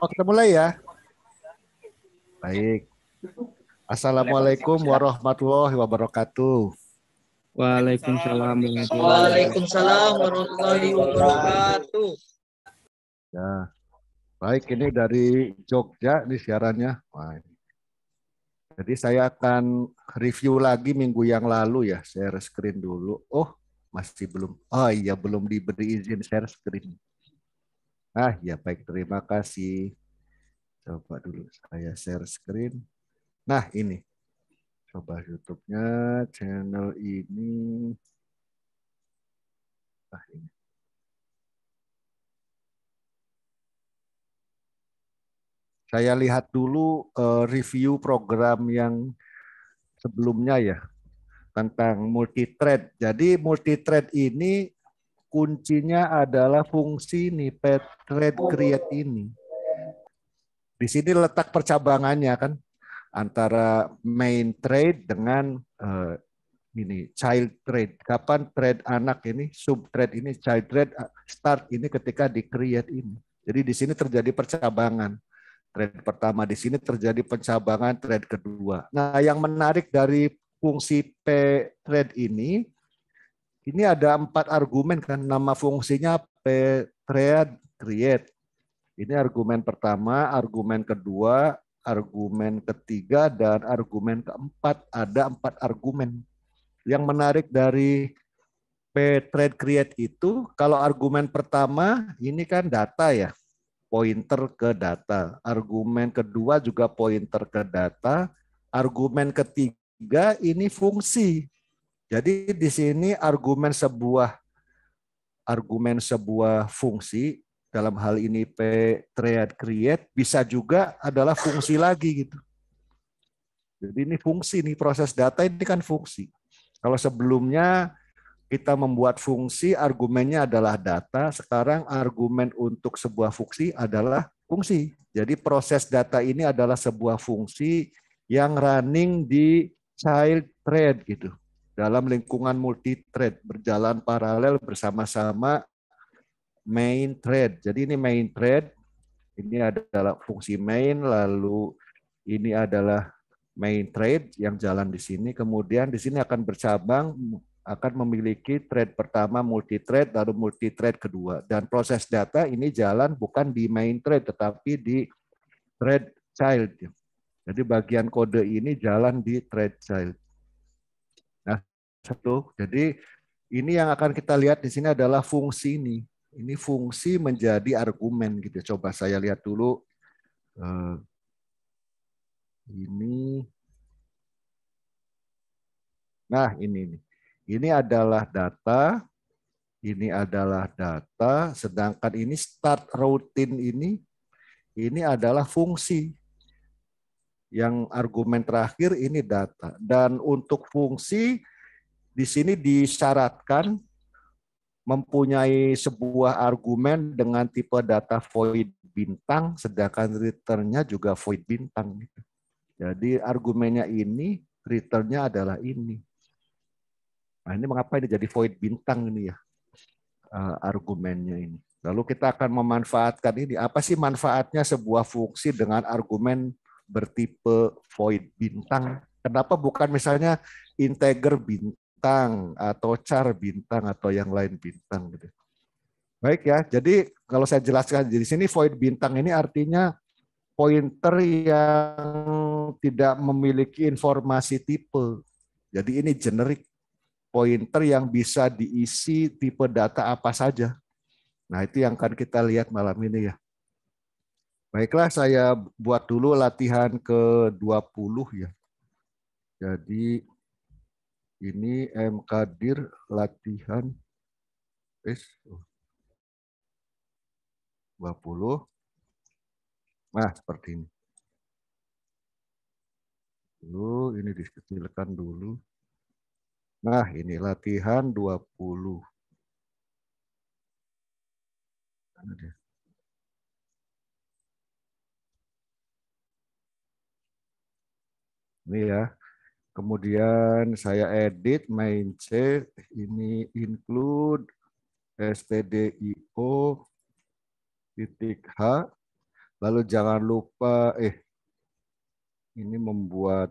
Oh, kita mulai ya. Baik. Assalamualaikum warahmatullahi wabarakatuh. Waalaikumsalam. Waalaikumsalam warahmatullahi wabarakatuh. Ya. Baik, ini dari Jogja di siarannya. Baik. Jadi saya akan review lagi minggu yang lalu ya. Share screen dulu. Oh, masih belum. Oh iya, belum diberi izin share screen. Ah, ya baik. Terima kasih. Coba dulu saya share screen. Nah, ini. Coba YouTube-nya channel ini. Ah, ini. Saya lihat dulu eh, review program yang sebelumnya ya tentang multi thread. Jadi multi thread ini kuncinya adalah fungsi nipet red create ini. Di sini letak percabangannya kan antara main trade dengan uh, ini child trade. Kapan trade anak ini, sub trade ini, child trade eh, start ini ketika di create ini. Jadi di sini terjadi percabangan. Trade pertama di sini terjadi pencabangan trade kedua. Nah, yang menarik dari fungsi P trade ini ini ada empat argumen kan nama fungsinya create, create. Ini argumen pertama, argumen kedua, argumen ketiga dan argumen keempat. Ada empat argumen. Yang menarik dari P trade create itu kalau argumen pertama ini kan data ya. Pointer ke data. Argumen kedua juga pointer ke data. Argumen ketiga ini fungsi jadi di sini argumen sebuah argumen sebuah fungsi dalam hal ini P triad create bisa juga adalah fungsi lagi gitu. Jadi ini fungsi nih proses data ini kan fungsi. Kalau sebelumnya kita membuat fungsi argumennya adalah data, sekarang argumen untuk sebuah fungsi adalah fungsi. Jadi proses data ini adalah sebuah fungsi yang running di child thread gitu dalam lingkungan multi trade berjalan paralel bersama-sama main thread Jadi ini main thread ini adalah fungsi main, lalu ini adalah main thread yang jalan di sini. Kemudian di sini akan bercabang, akan memiliki thread pertama multi trade, lalu multi trade kedua. Dan proses data ini jalan bukan di main thread tetapi di thread child. Jadi bagian kode ini jalan di thread child satu. Jadi ini yang akan kita lihat di sini adalah fungsi ini. Ini fungsi menjadi argumen gitu. Ya. Coba saya lihat dulu. Eh, ini. Nah ini nih. Ini adalah data. Ini adalah data. Sedangkan ini start routine ini. Ini adalah fungsi yang argumen terakhir ini data. Dan untuk fungsi di sini disyaratkan mempunyai sebuah argumen dengan tipe data void bintang, sedangkan returnnya juga void bintang. Jadi argumennya ini, returnnya adalah ini. Nah ini mengapa ini jadi void bintang ini ya eh, argumennya ini. Lalu kita akan memanfaatkan ini. Apa sih manfaatnya sebuah fungsi dengan argumen bertipe void bintang? Kenapa bukan misalnya integer bintang? bintang atau char bintang atau yang lain bintang gitu. Baik ya. Jadi kalau saya jelaskan di sini void bintang ini artinya pointer yang tidak memiliki informasi tipe. Jadi ini generik pointer yang bisa diisi tipe data apa saja. Nah, itu yang akan kita lihat malam ini ya. Baiklah, saya buat dulu latihan ke-20 ya. Jadi ini M Kadir latihan S 20. Nah, seperti ini. Dulu ini dikecilkan dulu. Nah, ini latihan 20. Mana dia? Ini ya, Kemudian saya edit main C ini include stdio titik h. Lalu jangan lupa eh ini membuat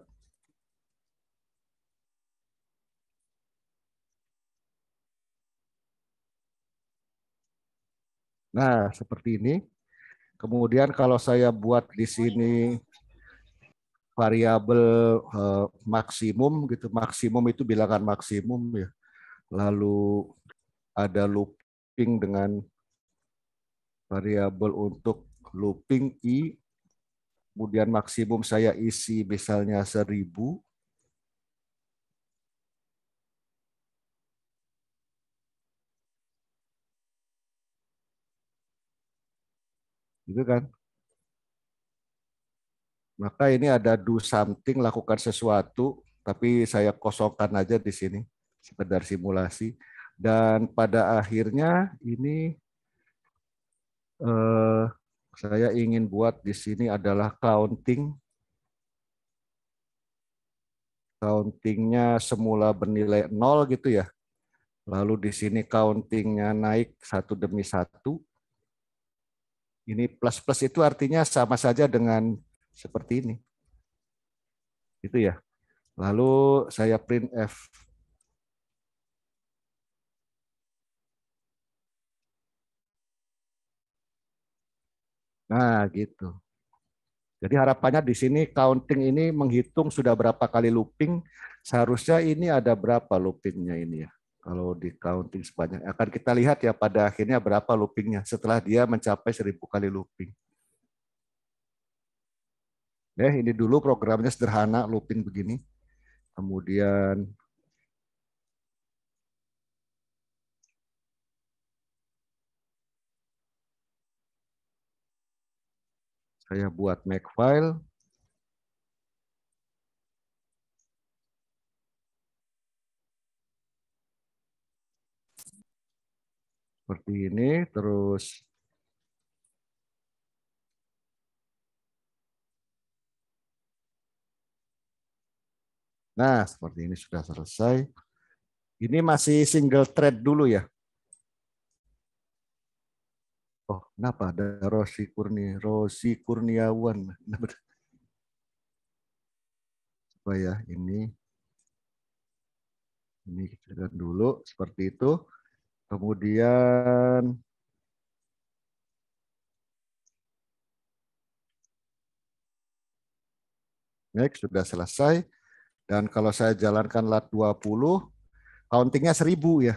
Nah, seperti ini. Kemudian kalau saya buat di sini variabel uh, maksimum gitu. Maksimum itu bilangan maksimum ya. Lalu ada looping dengan variabel untuk looping i. Kemudian maksimum saya isi misalnya 1000. Gitu kan? Maka ini ada do something, lakukan sesuatu, tapi saya kosongkan aja di sini, sekedar simulasi. Dan pada akhirnya ini eh, saya ingin buat di sini adalah counting. Countingnya semula bernilai nol gitu ya. Lalu di sini countingnya naik satu demi satu. Ini plus-plus itu artinya sama saja dengan seperti ini. Itu ya. Lalu saya print F. Nah, gitu. Jadi harapannya di sini counting ini menghitung sudah berapa kali looping. Seharusnya ini ada berapa loopingnya ini ya. Kalau di counting sebanyak. Akan kita lihat ya pada akhirnya berapa loopingnya setelah dia mencapai seribu kali looping. Ya, ini dulu programnya sederhana, looping begini. Kemudian saya buat make file Seperti ini, terus Nah, seperti ini sudah selesai. Ini masih single thread dulu ya. Oh, kenapa ada Rosi Kurni, Rosi Kurniawan. Coba ya, ini ini kita dulu seperti itu. Kemudian next sudah selesai. Dan kalau saya jalankan lat 20, countingnya 1000 ya.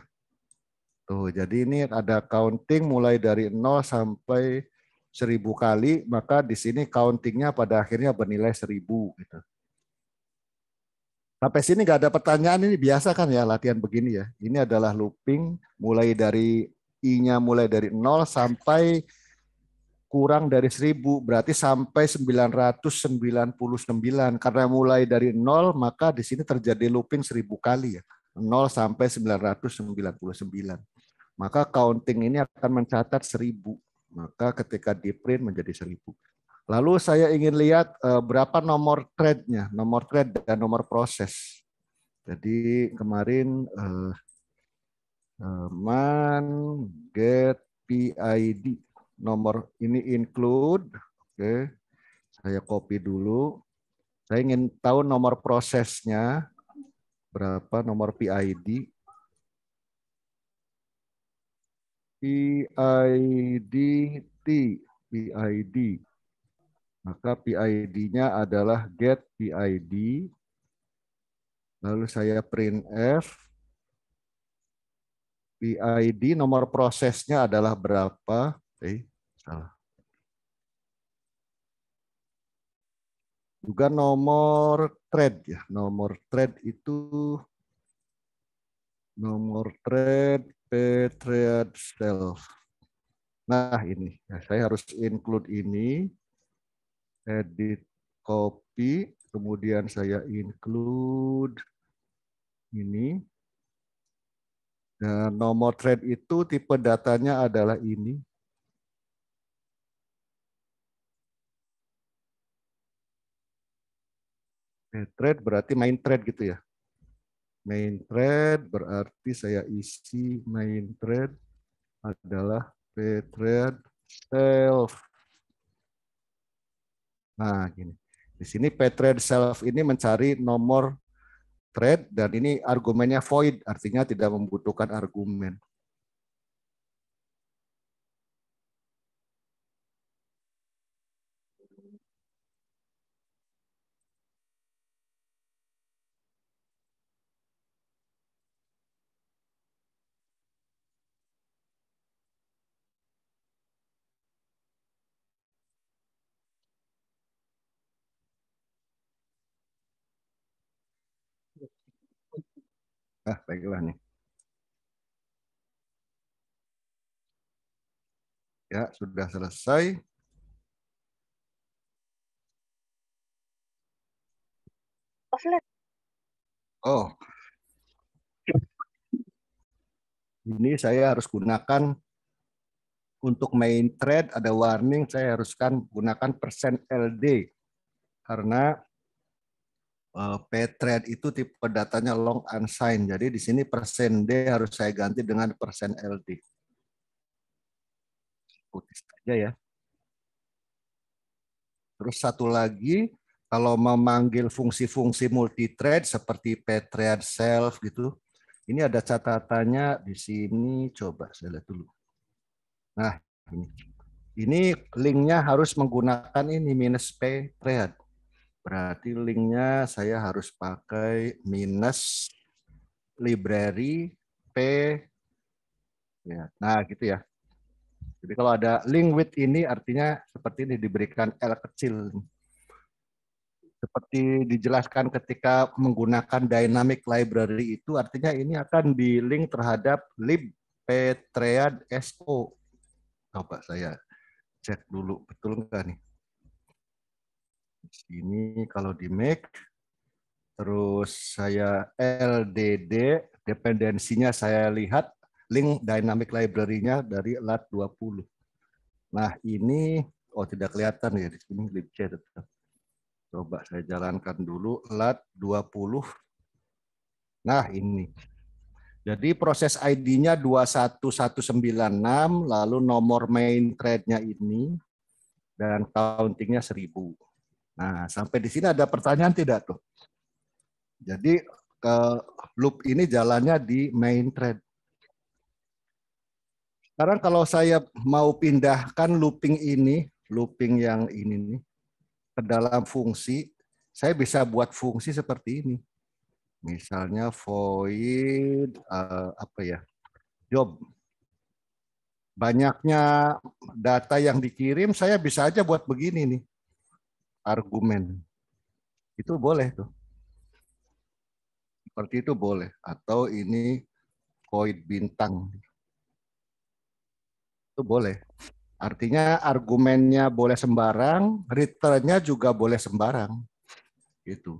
Tuh, jadi ini ada counting mulai dari 0 sampai 1000 kali, maka di sini countingnya pada akhirnya bernilai 1000 gitu. Sampai sini nggak ada pertanyaan ini biasa kan ya latihan begini ya. Ini adalah looping mulai dari i-nya mulai dari 0 sampai kurang dari 1000 berarti sampai 999 karena mulai dari 0 maka di sini terjadi looping 1000 kali ya. 0 sampai 999. Maka counting ini akan mencatat 1000. Maka ketika di print menjadi 1000. Lalu saya ingin lihat eh, berapa nomor trade nya nomor thread dan nomor proses. Jadi kemarin eh, eh, man get PID nomor ini include. Oke, okay. saya copy dulu. Saya ingin tahu nomor prosesnya berapa nomor PID. PID T PID. Maka PID-nya adalah get PID. Lalu saya print F. PID nomor prosesnya adalah berapa? Eh, juga nomor thread ya, nomor thread itu nomor thread thread self. Nah ini, ya, saya harus include ini, edit copy, kemudian saya include ini. Dan nomor thread itu tipe datanya adalah ini, Main thread berarti main thread gitu ya. Main thread berarti saya isi main thread adalah pthread self. Nah, gini. Di sini pthread self ini mencari nomor thread dan ini argumennya void, artinya tidak membutuhkan argumen. Ah, baiklah nih. Ya, sudah selesai. Oh. Ini saya harus gunakan untuk main thread ada warning saya haruskan gunakan persen %LD karena Eh, p itu tipe datanya long unsigned. Jadi di sini persen D harus saya ganti dengan persen LD. Putih saja ya. Terus satu lagi, kalau memanggil fungsi-fungsi multi-trade seperti p self gitu, ini ada catatannya di sini. Coba saya lihat dulu. Nah, ini. Ini linknya harus menggunakan ini minus p Berarti linknya saya harus pakai minus library p. Ya, nah gitu ya. Jadi kalau ada link with ini artinya seperti ini diberikan L kecil. Seperti dijelaskan ketika menggunakan dynamic library itu artinya ini akan di link terhadap lib p triad so. Coba saya cek dulu betul nggak nih? Di sini kalau di make, terus saya LDD, dependensinya saya lihat link dynamic library-nya dari lat 20. Nah ini, oh tidak kelihatan ya di sini libc tetap. Coba saya jalankan dulu lat 20. Nah ini. Jadi proses ID-nya 21196, lalu nomor main thread-nya ini, dan counting-nya 1000. Nah, sampai di sini ada pertanyaan tidak tuh? Jadi ke eh, loop ini jalannya di main thread. Sekarang kalau saya mau pindahkan looping ini, looping yang ini nih, ke dalam fungsi, saya bisa buat fungsi seperti ini. Misalnya void uh, apa ya? job. Banyaknya data yang dikirim, saya bisa aja buat begini nih argumen. Itu boleh tuh. Seperti itu boleh. Atau ini koid bintang. Itu boleh. Artinya argumennya boleh sembarang, returnnya juga boleh sembarang. Itu.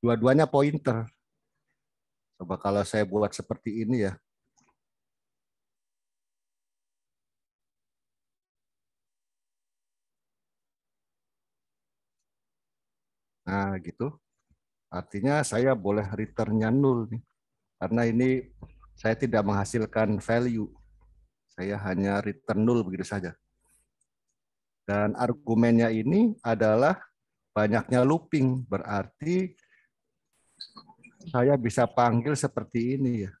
Dua-duanya pointer. Coba kalau saya buat seperti ini ya, Nah, gitu. Artinya saya boleh return nol nih. Karena ini saya tidak menghasilkan value. Saya hanya return nol begitu saja. Dan argumennya ini adalah banyaknya looping. Berarti saya bisa panggil seperti ini ya.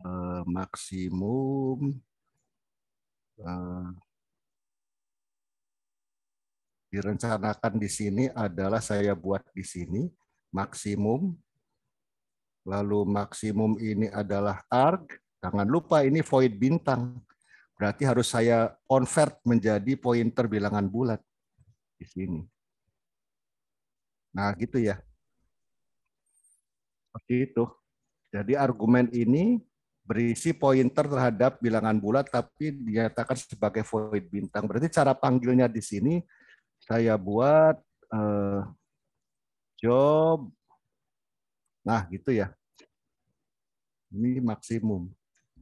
Eh, maksimum eh, direncanakan di sini adalah saya buat di sini maksimum. Lalu maksimum ini adalah arg, Jangan lupa ini void bintang. Berarti harus saya convert menjadi pointer bilangan bulat di sini. Nah, gitu ya. Seperti itu. Jadi argumen ini berisi pointer terhadap bilangan bulat tapi dinyatakan sebagai void bintang. Berarti cara panggilnya di sini saya buat uh, job. Nah, gitu ya. Ini maksimum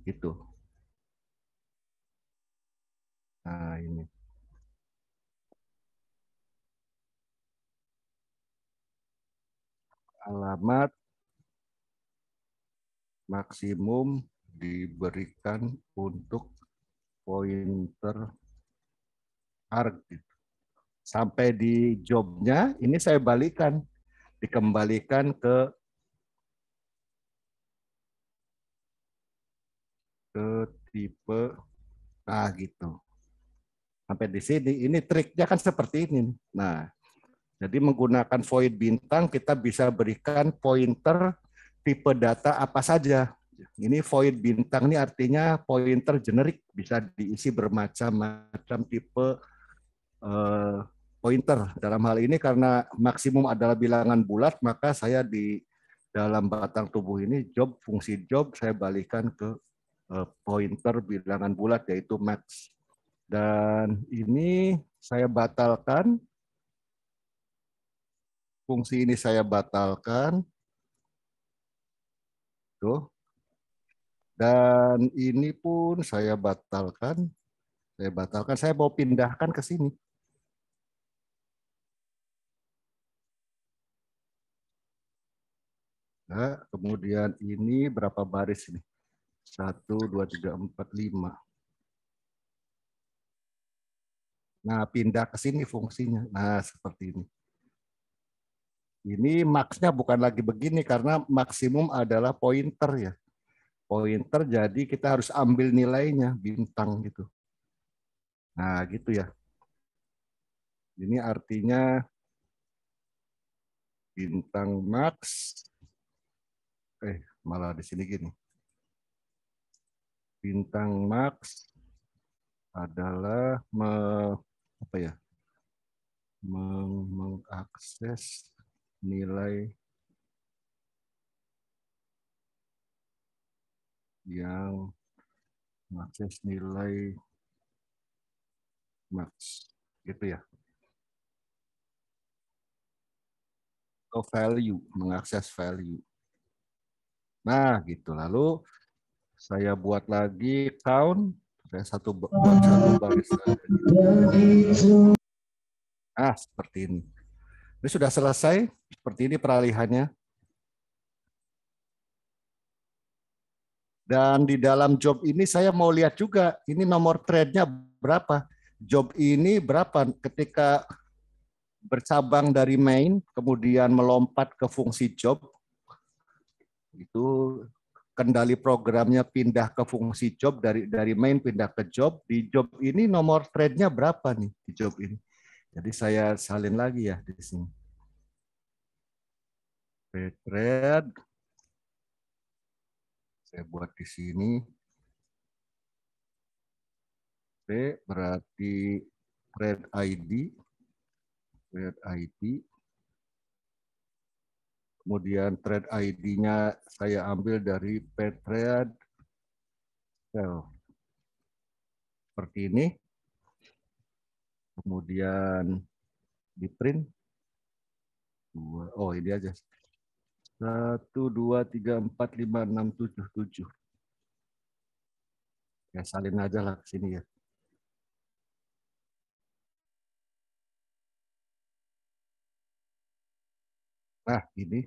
gitu. Nah, ini. Alamat maksimum diberikan untuk pointer arg gitu sampai di jobnya ini saya balikan dikembalikan ke ke tipe A nah gitu sampai di sini ini triknya kan seperti ini nah jadi menggunakan void bintang kita bisa berikan pointer tipe data apa saja ini void bintang ini artinya pointer generik bisa diisi bermacam-macam tipe eh, pointer. Dalam hal ini karena maksimum adalah bilangan bulat, maka saya di dalam batang tubuh ini job fungsi job saya balikan ke eh, pointer bilangan bulat yaitu max. Dan ini saya batalkan. Fungsi ini saya batalkan. Tuh. Dan ini pun saya batalkan. Saya batalkan. Saya mau pindahkan ke sini. tiga. Nah, kemudian ini berapa baris ini? Satu, dua, tiga, empat, lima. Nah, pindah ke sini fungsinya. Nah, seperti ini. Ini maksnya bukan lagi begini karena maksimum adalah pointer ya. Pointer jadi kita harus ambil nilainya bintang gitu. Nah, gitu ya. Ini artinya bintang max eh malah di sini gini. Bintang Max adalah me, apa ya? Meng mengakses nilai yang mengakses nilai max gitu ya atau value mengakses value Nah, gitu. Lalu saya buat lagi count saya satu buat nah, satu baris. Nah, seperti ini. Ini sudah selesai, seperti ini peralihannya. Dan di dalam job ini saya mau lihat juga, ini nomor trade-nya berapa. Job ini berapa ketika bercabang dari main, kemudian melompat ke fungsi job, itu kendali programnya pindah ke fungsi job dari dari main pindah ke job di job ini nomor trade-nya berapa nih di job ini jadi saya salin lagi ya di sini trade saya buat di sini T berarti trade ID trade ID kemudian trade ID-nya saya ambil dari Patriot Cell. Seperti ini. Kemudian di print. oh ini aja. Satu, dua, tiga, empat, lima, enam, tujuh, tujuh. Ya salin aja lah sini ya. Nah, ini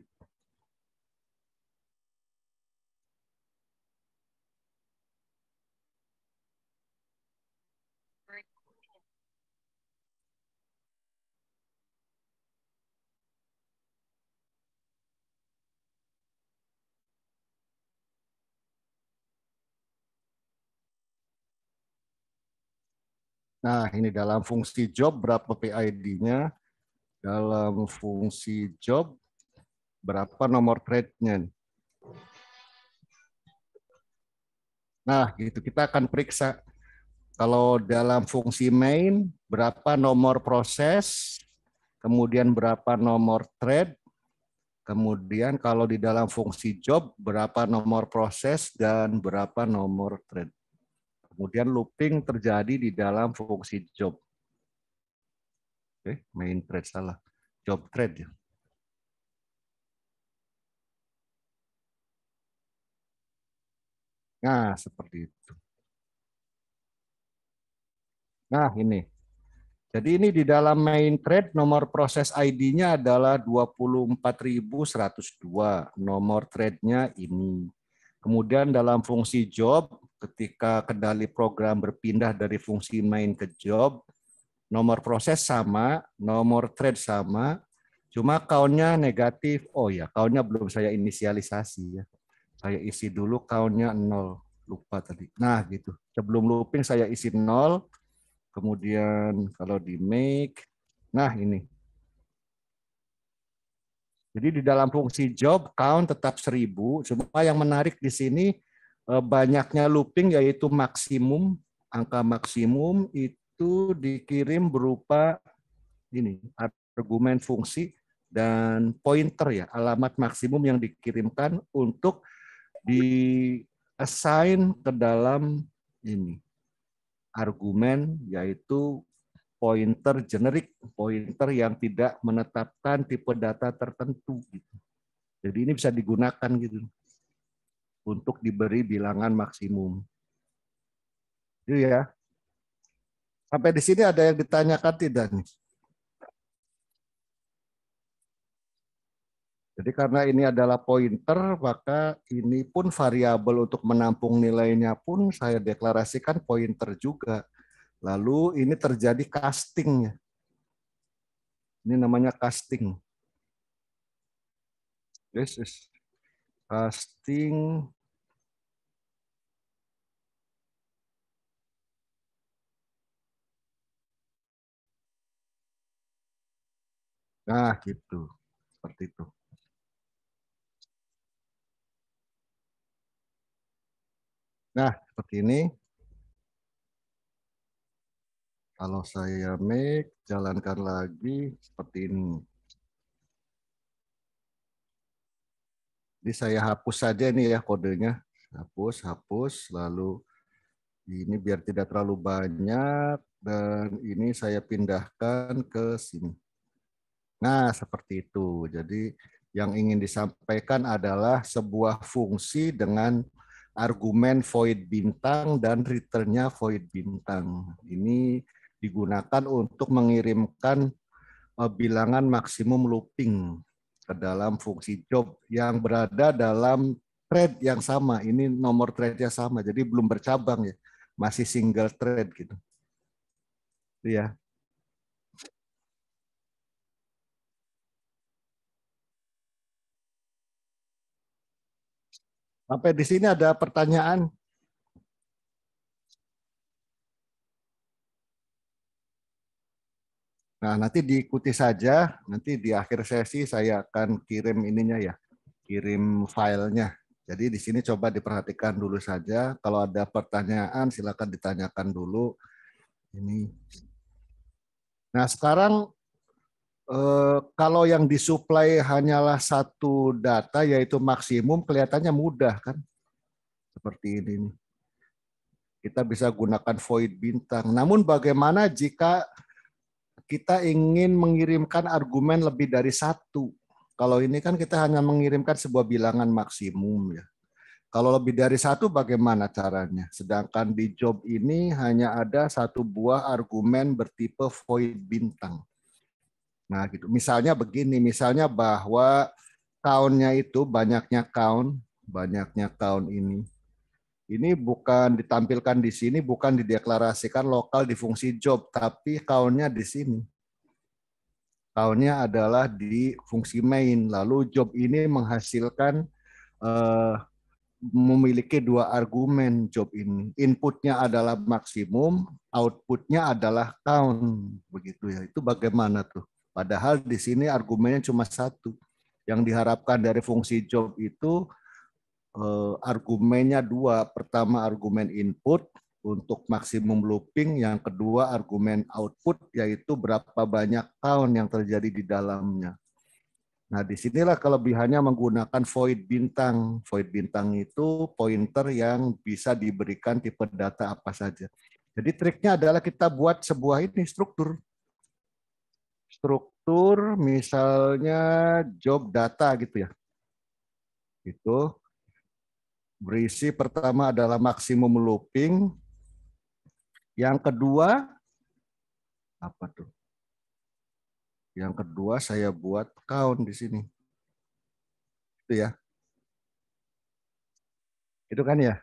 Nah, ini dalam fungsi job berapa PID-nya, dalam fungsi job berapa nomor trade-nya. Nah, gitu kita akan periksa kalau dalam fungsi main berapa nomor proses, kemudian berapa nomor trade, kemudian kalau di dalam fungsi job berapa nomor proses dan berapa nomor trade. Kemudian looping terjadi di dalam fungsi job. Oke, okay, main thread salah. Job thread ya. Nah, seperti itu. Nah, ini. Jadi ini di dalam main thread nomor proses ID-nya adalah 24.102. Nomor thread-nya ini. Kemudian dalam fungsi job ketika kendali program berpindah dari fungsi main ke job, nomor proses sama, nomor thread sama, cuma kaunnya negatif. Oh ya, kaunnya belum saya inisialisasi ya. Saya isi dulu kaunnya nol, lupa tadi. Nah gitu, sebelum looping saya isi nol, kemudian kalau di make, nah ini jadi di dalam fungsi job count tetap seribu cuma yang menarik di sini Eh, banyaknya looping yaitu maksimum angka maksimum itu dikirim berupa ini argumen fungsi dan pointer ya alamat maksimum yang dikirimkan untuk di assign ke dalam ini argumen yaitu pointer generik pointer yang tidak menetapkan tipe data tertentu gitu. Jadi ini bisa digunakan gitu untuk diberi bilangan maksimum. Itu ya. Sampai di sini ada yang ditanyakan tidak nih? Jadi karena ini adalah pointer, maka ini pun variabel untuk menampung nilainya pun saya deklarasikan pointer juga. Lalu ini terjadi casting. Ya. Ini namanya casting. This is casting Nah, gitu. Seperti itu. Nah, seperti ini. Kalau saya make, jalankan lagi seperti ini. Ini saya hapus saja ini ya kodenya. Hapus, hapus, lalu ini biar tidak terlalu banyak dan ini saya pindahkan ke sini. Nah, seperti itu. Jadi yang ingin disampaikan adalah sebuah fungsi dengan argumen void bintang dan returnnya void bintang. Ini digunakan untuk mengirimkan eh, bilangan maksimum looping ke dalam fungsi job yang berada dalam thread yang sama. Ini nomor threadnya sama, jadi belum bercabang ya, masih single thread gitu. Iya. Sampai di sini ada pertanyaan? Nah, nanti diikuti saja. Nanti di akhir sesi saya akan kirim ininya ya, kirim filenya. Jadi di sini coba diperhatikan dulu saja. Kalau ada pertanyaan silakan ditanyakan dulu. Ini. Nah, sekarang eh, kalau yang disuplai hanyalah satu data yaitu maksimum kelihatannya mudah kan? Seperti ini Kita bisa gunakan void bintang. Namun bagaimana jika kita ingin mengirimkan argumen lebih dari satu. Kalau ini kan kita hanya mengirimkan sebuah bilangan maksimum ya. Kalau lebih dari satu bagaimana caranya? Sedangkan di job ini hanya ada satu buah argumen bertipe void bintang. Nah gitu. Misalnya begini, misalnya bahwa tahunnya itu banyaknya count, banyaknya count ini ini bukan ditampilkan di sini, bukan dideklarasikan lokal di fungsi job, tapi kaunnya di sini. Kaunnya adalah di fungsi main. Lalu job ini menghasilkan uh, memiliki dua argumen job ini. Inputnya adalah maksimum, outputnya adalah count. Begitu ya. Itu bagaimana tuh? Padahal di sini argumennya cuma satu. Yang diharapkan dari fungsi job itu eh, argumennya dua. Pertama argumen input untuk maksimum looping, yang kedua argumen output yaitu berapa banyak count yang terjadi di dalamnya. Nah, disinilah kelebihannya menggunakan void bintang. Void bintang itu pointer yang bisa diberikan tipe data apa saja. Jadi triknya adalah kita buat sebuah ini struktur. Struktur misalnya job data gitu ya. Itu berisi pertama adalah maksimum looping. Yang kedua apa tuh? Yang kedua saya buat count di sini. Itu ya. Itu kan ya.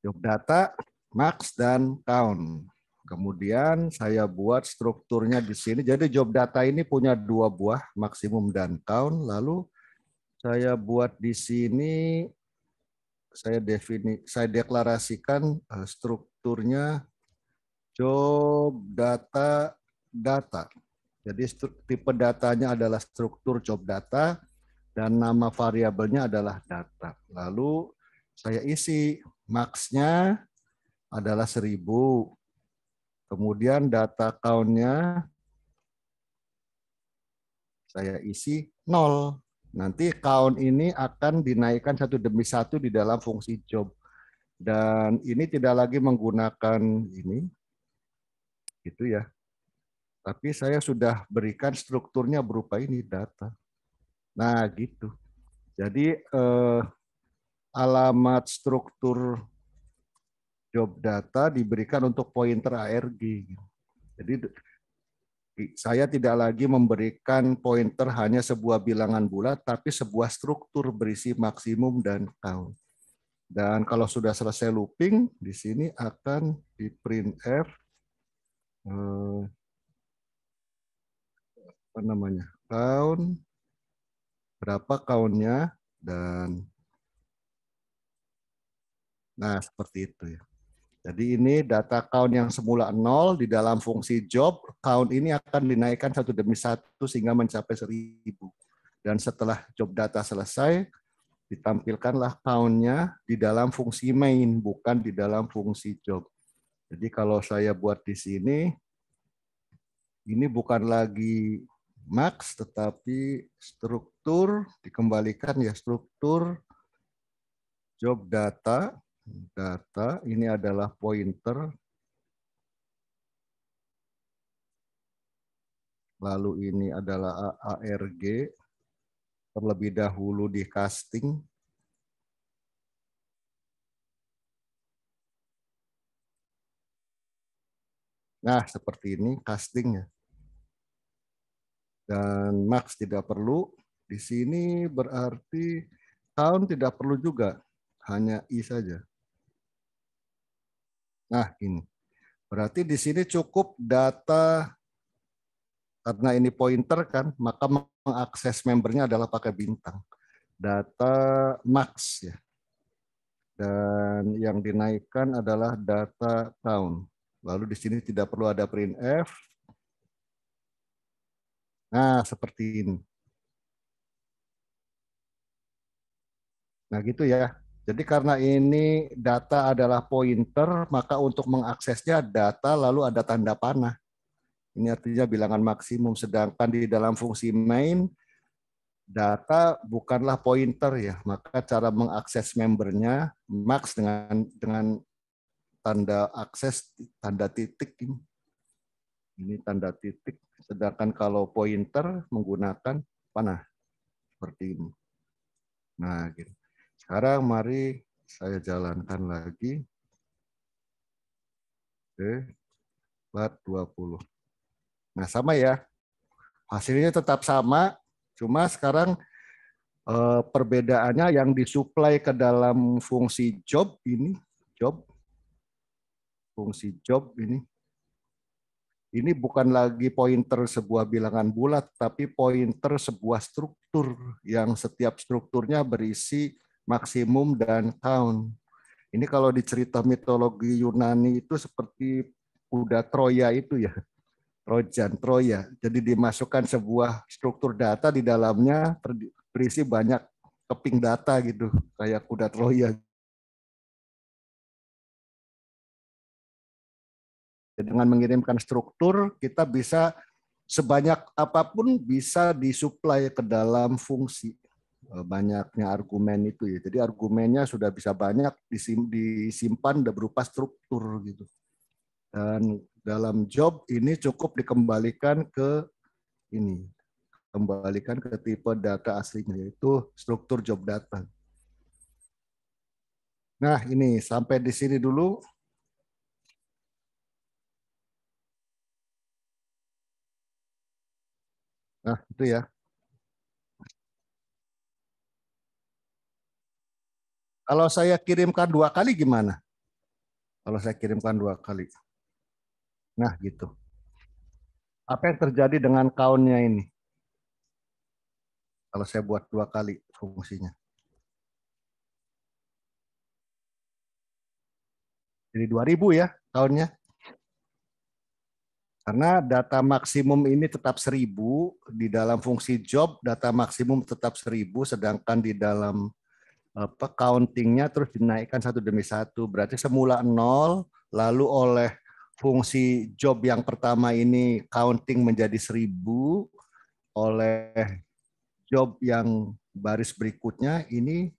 Job data, max dan count. Kemudian saya buat strukturnya di sini. Jadi job data ini punya dua buah, maksimum dan count. Lalu saya buat di sini saya defini saya deklarasikan eh, strukturnya job data data. Jadi tipe datanya adalah struktur job data dan nama variabelnya adalah data. Lalu saya isi maxnya adalah 1000. Kemudian data count-nya saya isi 0. Nanti count ini akan dinaikkan satu demi satu di dalam fungsi job. Dan ini tidak lagi menggunakan ini. Gitu ya. Tapi saya sudah berikan strukturnya berupa ini data. Nah, gitu. Jadi eh, alamat struktur job data diberikan untuk pointer ARG. Gitu. Jadi saya tidak lagi memberikan pointer hanya sebuah bilangan bulat, tapi sebuah struktur berisi maksimum dan count. Dan kalau sudah selesai looping, di sini akan di print F eh, apa namanya count berapa countnya dan nah seperti itu ya. Jadi ini data count yang semula nol di dalam fungsi job, count ini akan dinaikkan satu demi satu sehingga mencapai seribu. Dan setelah job data selesai, ditampilkanlah count-nya di dalam fungsi main, bukan di dalam fungsi job. Jadi kalau saya buat di sini, ini bukan lagi max, tetapi struktur, dikembalikan ya struktur job data, data ini adalah pointer lalu ini adalah ARG terlebih dahulu di casting Nah, seperti ini castingnya. Dan max tidak perlu. Di sini berarti tahun tidak perlu juga. Hanya i saja. Nah, ini. Berarti di sini cukup data karena ini pointer kan, maka mengakses membernya adalah pakai bintang. Data max ya. Dan yang dinaikkan adalah data tahun. Lalu di sini tidak perlu ada print f Nah, seperti ini. Nah, gitu ya. Jadi karena ini data adalah pointer, maka untuk mengaksesnya data lalu ada tanda panah. Ini artinya bilangan maksimum. Sedangkan di dalam fungsi main, data bukanlah pointer ya. Maka cara mengakses membernya max dengan dengan tanda akses tanda titik ini. tanda titik. Sedangkan kalau pointer menggunakan panah seperti ini. Nah, gitu. Sekarang mari saya jalankan lagi. Oke, plat 20. Nah, sama ya. Hasilnya tetap sama, cuma sekarang eh, perbedaannya yang disuplai ke dalam fungsi job ini, job, fungsi job ini, ini bukan lagi pointer sebuah bilangan bulat, tapi pointer sebuah struktur yang setiap strukturnya berisi maksimum dan count. Ini kalau dicerita mitologi Yunani itu seperti kuda Troya itu ya. Trojan, Troya. Jadi dimasukkan sebuah struktur data di dalamnya berisi banyak keping data gitu, kayak kuda Troya. Dengan mengirimkan struktur, kita bisa sebanyak apapun bisa disuplai ke dalam fungsi Eh, banyaknya argumen itu ya. Jadi argumennya sudah bisa banyak disimpan berupa struktur gitu. Dan dalam job ini cukup dikembalikan ke ini, kembalikan ke tipe data aslinya yaitu struktur job data. Nah, ini sampai di sini dulu. Nah, itu ya. Kalau saya kirimkan dua kali gimana? Kalau saya kirimkan dua kali. Nah, gitu. Apa yang terjadi dengan kaunnya ini? Kalau saya buat dua kali fungsinya. Jadi 2000 ya kaunnya. Karena data maksimum ini tetap 1000 di dalam fungsi job data maksimum tetap 1000 sedangkan di dalam apa countingnya terus dinaikkan satu demi satu berarti semula nol lalu oleh fungsi job yang pertama ini counting menjadi seribu oleh job yang baris berikutnya ini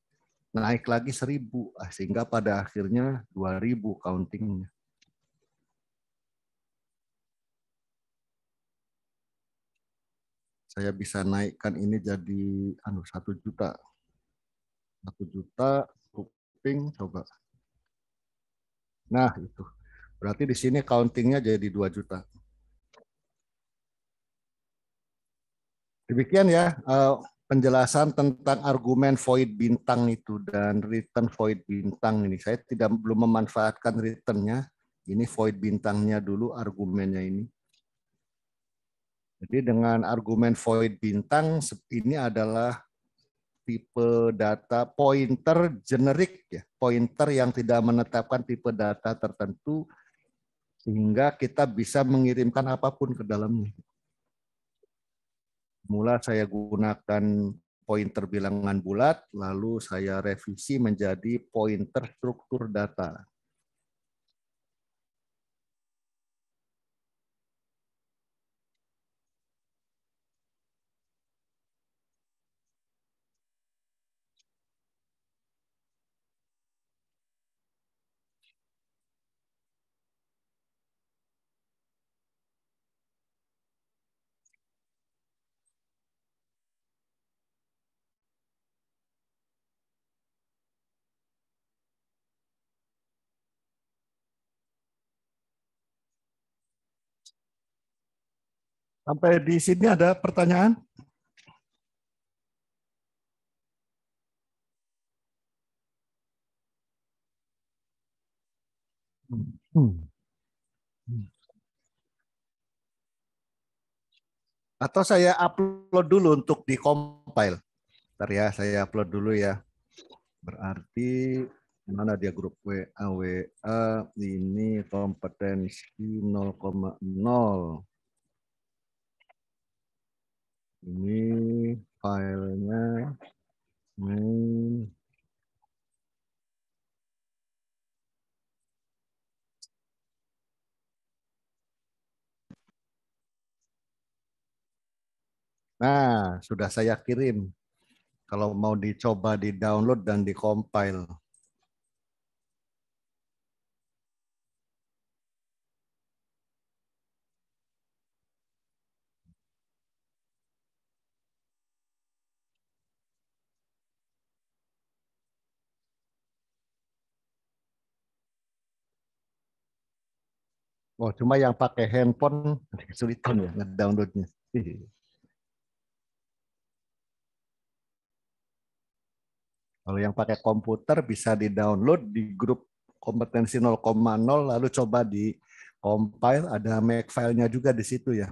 naik lagi seribu ah, sehingga pada akhirnya dua ribu countingnya saya bisa naikkan ini jadi anu satu juta satu juta kuping coba. Nah itu berarti di sini countingnya jadi dua juta. Demikian ya eh, penjelasan tentang argumen void bintang itu dan return void bintang ini. Saya tidak belum memanfaatkan returnnya. Ini void bintangnya dulu argumennya ini. Jadi dengan argumen void bintang ini adalah tipe data pointer generik ya, pointer yang tidak menetapkan tipe data tertentu sehingga kita bisa mengirimkan apapun ke dalamnya. Mula saya gunakan pointer bilangan bulat, lalu saya revisi menjadi pointer struktur data. Sampai di sini ada pertanyaan? Hmm. Atau saya upload dulu untuk di compile. Ntar ya, saya upload dulu ya. Berarti mana dia grup WA ini kompetensi 0,0 ini filenya main Nah, sudah saya kirim. Kalau mau dicoba di-download dan di-compile. Oh, cuma yang pakai handphone kesulitan ya ngedownloadnya. Kalau yang pakai komputer bisa di-download di grup kompetensi 0,0 lalu coba di compile ada make filenya juga di situ ya.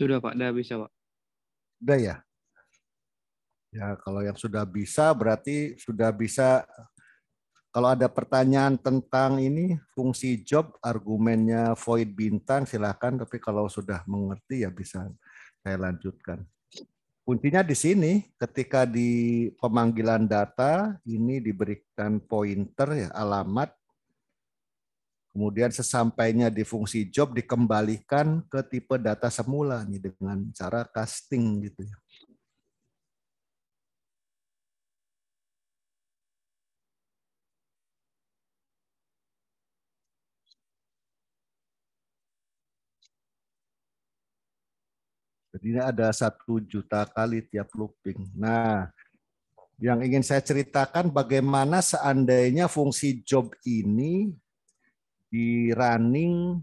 Sudah Pak, sudah bisa Pak. Sudah ya? Ya, kalau yang sudah bisa berarti sudah bisa kalau ada pertanyaan tentang ini fungsi job argumennya void bintang silahkan tapi kalau sudah mengerti ya bisa saya lanjutkan. Kuncinya di sini ketika di pemanggilan data ini diberikan pointer ya alamat Kemudian sesampainya di fungsi job dikembalikan ke tipe data semula nih dengan cara casting gitu ya. Jadi ada satu juta kali tiap looping. Nah, yang ingin saya ceritakan bagaimana seandainya fungsi job ini di running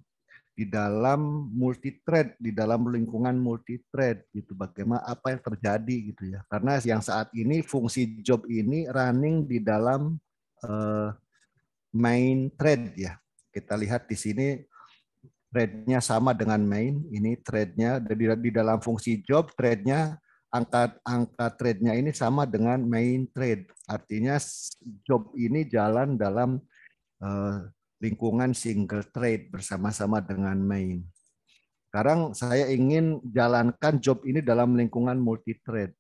di dalam multi thread di dalam lingkungan multi thread gitu bagaimana apa yang terjadi gitu ya karena yang saat ini fungsi job ini running di dalam uh, main thread ya kita lihat di sini threadnya sama dengan main ini threadnya di, di dalam fungsi job threadnya angka angka threadnya ini sama dengan main thread artinya job ini jalan dalam uh, lingkungan single trade bersama-sama dengan main. Sekarang saya ingin jalankan job ini dalam lingkungan multi trade.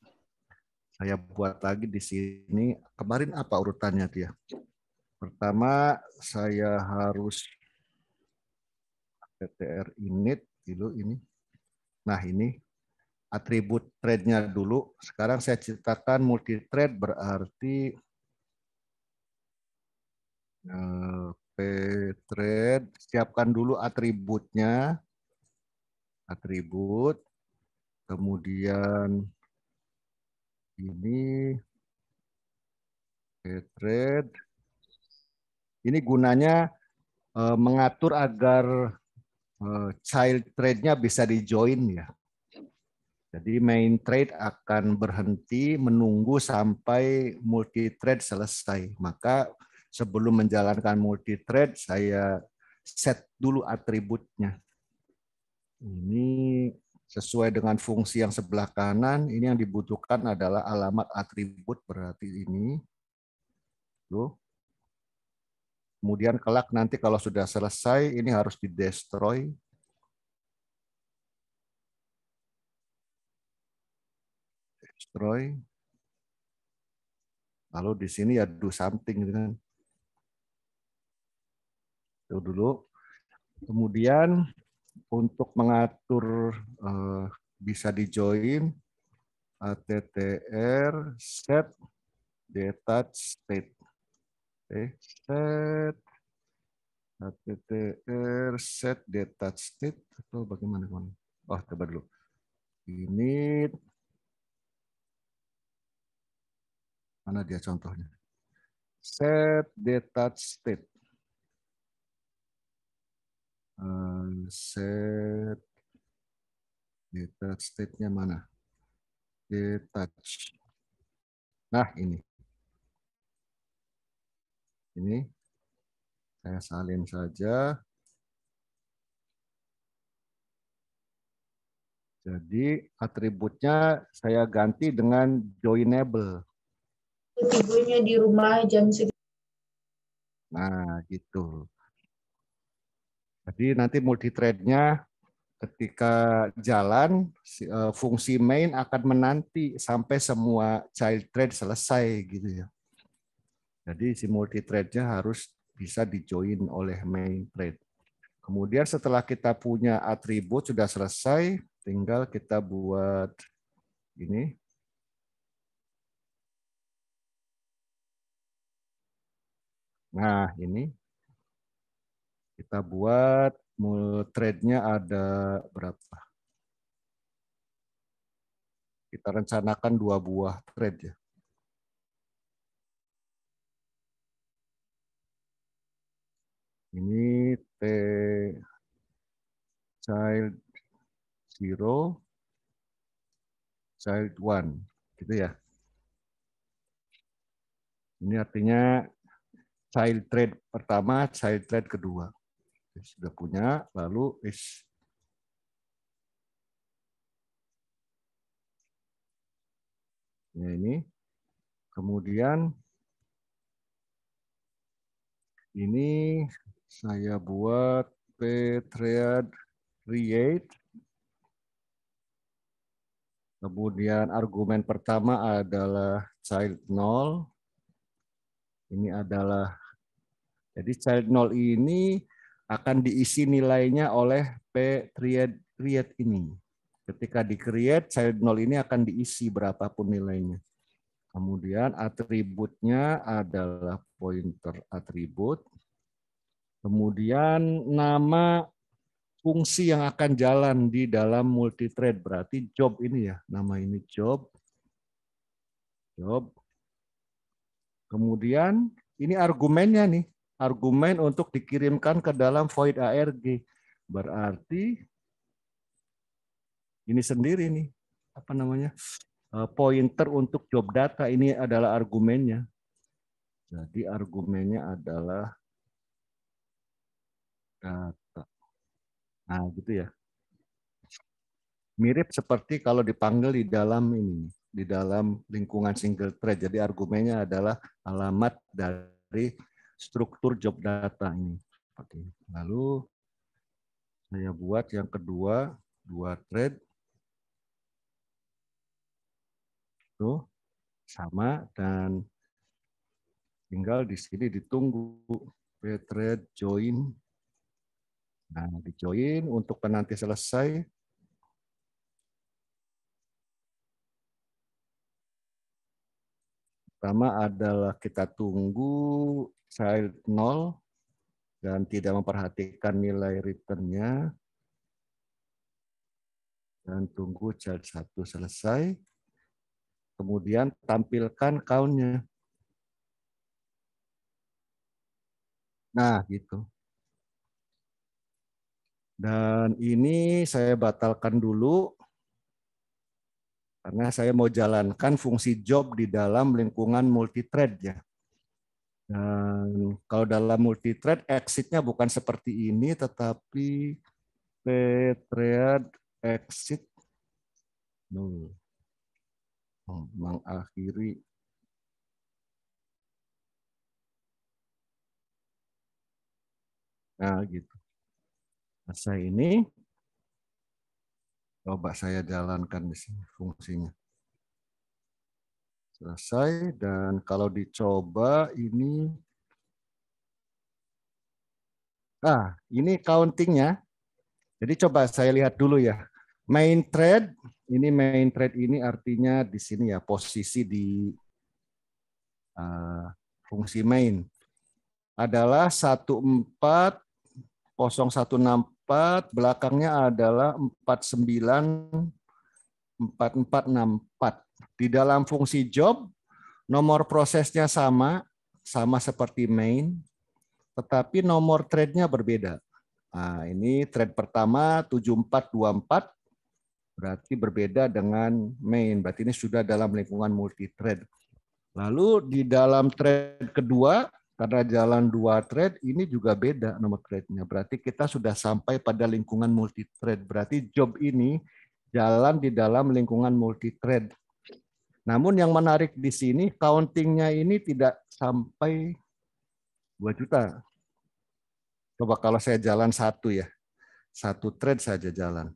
Saya buat lagi di sini. Kemarin apa urutannya dia? Pertama saya harus PTR init dulu ini. Nah ini atribut trade-nya dulu. Sekarang saya ceritakan multi trade berarti eh, thread siapkan dulu atributnya. Atribut. Kemudian ini thread, Ini gunanya eh, mengatur agar eh, child thread-nya bisa di-join ya. Jadi main trade akan berhenti menunggu sampai multi trade selesai. Maka sebelum menjalankan multi thread saya set dulu atributnya. Ini sesuai dengan fungsi yang sebelah kanan, ini yang dibutuhkan adalah alamat atribut berarti ini. Tuh. Kemudian kelak nanti kalau sudah selesai ini harus di destroy destroy. Lalu di sini ya do something gitu kan. Itu dulu. Kemudian untuk mengatur uh, bisa di join attr set detach state. Okay. set attr set detach state atau bagaimana kawan? Oh, coba dulu. Ini mana dia contohnya? Set detach state. Eh, set data state-nya mana? Detach. Nah, ini. Ini saya salin saja. Jadi atributnya saya ganti dengan joinable. Tidurnya di rumah jam segitu. Nah, gitu. Jadi nanti multi nya ketika jalan e, fungsi main akan menanti sampai semua child thread selesai gitu ya. Jadi si multi nya harus bisa dijoin oleh main thread. Kemudian setelah kita punya atribut sudah selesai, tinggal kita buat ini. Nah, ini kita buat trade-nya ada berapa? Kita rencanakan dua buah trade ya. Ini T child 0 child 1 gitu ya. Ini artinya child trade pertama, child trade kedua sudah punya lalu is ya ini kemudian ini saya buat petread create kemudian argumen pertama adalah child null ini adalah jadi child null ini akan diisi nilainya oleh p create create ini. Ketika di create child nol ini akan diisi berapapun nilainya. Kemudian atributnya adalah pointer atribut. Kemudian nama fungsi yang akan jalan di dalam multithread berarti job ini ya, nama ini job. Job. Kemudian ini argumennya nih argumen untuk dikirimkan ke dalam void ARG. Berarti ini sendiri nih apa namanya? Eh, pointer untuk job data ini adalah argumennya. Jadi argumennya adalah data. Nah, gitu ya. Mirip seperti kalau dipanggil di dalam ini, di dalam lingkungan single thread. Jadi argumennya adalah alamat dari struktur job data ini. Oke. Lalu saya buat yang kedua, dua thread. itu sama dan tinggal di sini ditunggu thread join. Nah, di join untuk penanti selesai Pertama adalah kita tunggu child 0 dan tidak memperhatikan nilai returnnya. Dan tunggu child satu selesai. Kemudian tampilkan countnya Nah, gitu. Dan ini saya batalkan dulu karena saya mau jalankan fungsi job di dalam lingkungan multithread ya. Dan kalau dalam multithread exitnya bukan seperti ini tetapi thread exit Oh, mengakhiri Nah, gitu. Masa nah, ini coba saya jalankan di sini fungsinya. Selesai dan kalau dicoba ini Ah, ini countingnya. Jadi coba saya lihat dulu ya. Main thread, ini main thread ini artinya di sini ya posisi di uh, fungsi main adalah 14 empat belakangnya adalah empat empat empat sembilan 49 empat Di dalam fungsi job, nomor prosesnya sama, sama seperti main, tetapi nomor thread-nya berbeda. Nah, ini thread pertama 7424, berarti berbeda dengan main. Berarti ini sudah dalam lingkungan multi-thread. Lalu di dalam thread kedua, karena jalan dua thread ini juga beda nomor threadnya. Berarti kita sudah sampai pada lingkungan multi thread. Berarti job ini jalan di dalam lingkungan multi thread. Namun yang menarik di sini countingnya ini tidak sampai 2 juta. Coba kalau saya jalan satu ya, satu thread saja jalan.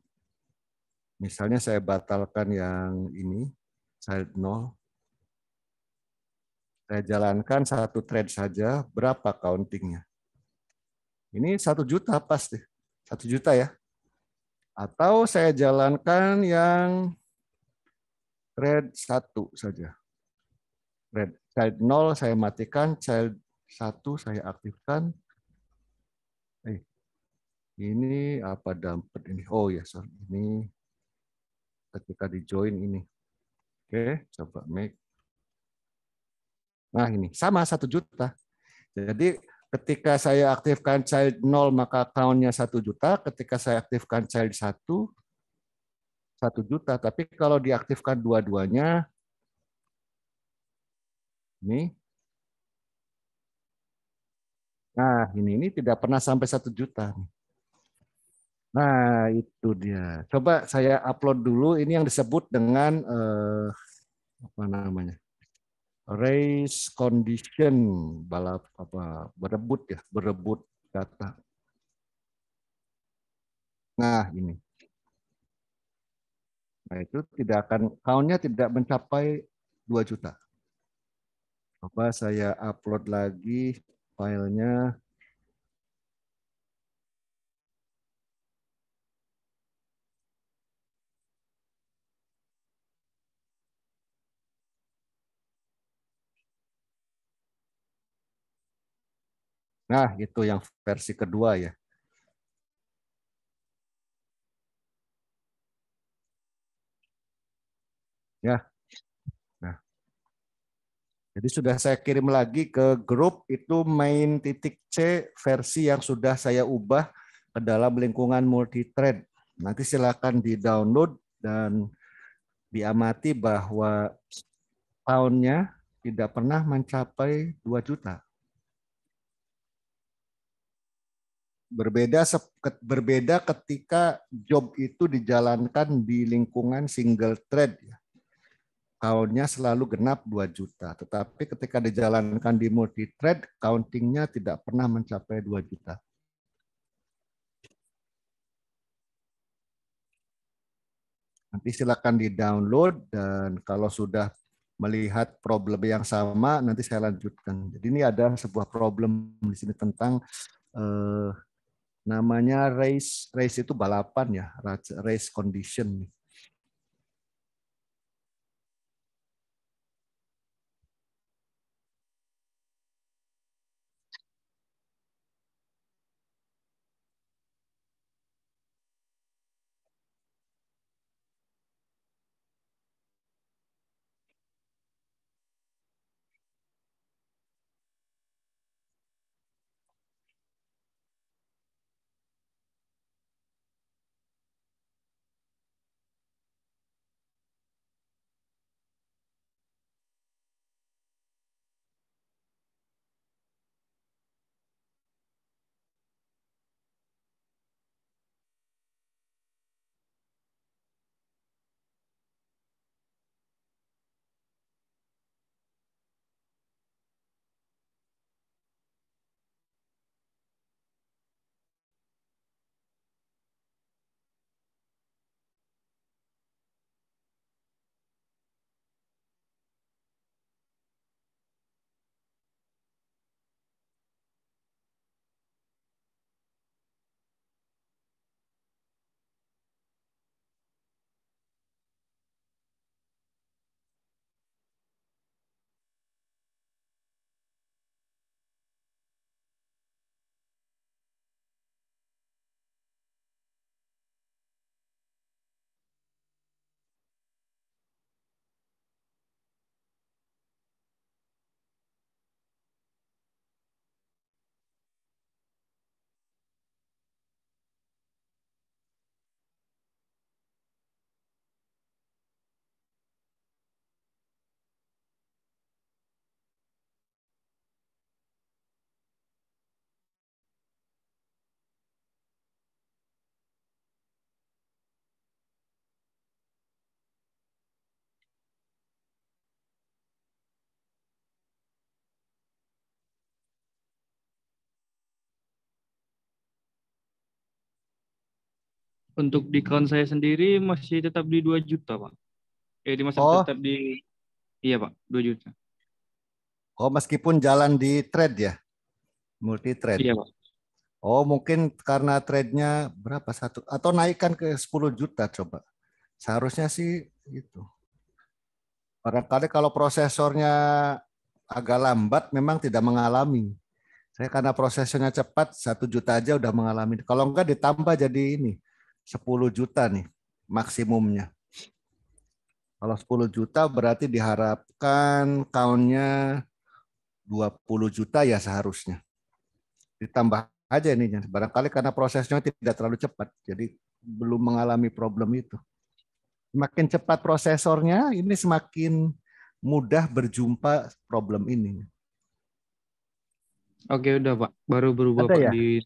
Misalnya saya batalkan yang ini, saya nol, saya nah, jalankan satu trade saja, berapa countingnya? Ini satu juta pasti, satu juta ya. Atau saya jalankan yang trade satu saja. Trade child nol saya matikan, child satu saya aktifkan. Eh, ini apa dampet ini? Oh ya, sorry. ini ketika di join ini. Oke, coba make Nah ini sama satu juta. Jadi ketika saya aktifkan child 0 maka countnya satu juta. Ketika saya aktifkan child 1 satu juta. Tapi kalau diaktifkan dua-duanya ini Nah, ini ini tidak pernah sampai satu juta. Nah, itu dia. Coba saya upload dulu ini yang disebut dengan eh, apa namanya? race condition balap apa berebut ya berebut data. Nah ini. Nah itu tidak akan countnya tidak mencapai 2 juta. Coba saya upload lagi filenya Nah, itu yang versi kedua ya. Ya. Nah. Jadi sudah saya kirim lagi ke grup itu main titik C versi yang sudah saya ubah ke dalam lingkungan multithread. Nanti silakan di-download dan diamati bahwa tahunnya tidak pernah mencapai 2 juta. Berbeda berbeda ketika job itu dijalankan di lingkungan single thread ya. Countnya selalu genap 2 juta, tetapi ketika dijalankan di multi thread countingnya tidak pernah mencapai 2 juta. Nanti silakan di-download dan kalau sudah melihat problem yang sama nanti saya lanjutkan. Jadi ini ada sebuah problem di sini tentang eh, namanya race race itu balapan ya race condition untuk di account saya sendiri masih tetap di 2 juta, Pak. Eh, di masa oh. tetap di Iya, Pak, 2 juta. Oh, meskipun jalan di trade ya? Multi trade. Iya, Pak. Oh, mungkin karena trade-nya berapa satu atau naikkan ke 10 juta coba. Seharusnya sih itu. Barangkali kalau prosesornya agak lambat memang tidak mengalami. Saya karena prosesornya cepat satu juta aja udah mengalami. Kalau enggak ditambah jadi ini 10 juta nih maksimumnya. Kalau 10 juta berarti diharapkan count-nya 20 juta ya seharusnya. Ditambah aja ini Barangkali karena prosesnya tidak terlalu cepat. Jadi belum mengalami problem itu. Semakin cepat prosesornya, ini semakin mudah berjumpa problem ini. Oke udah Pak, baru berubah Pak ya? di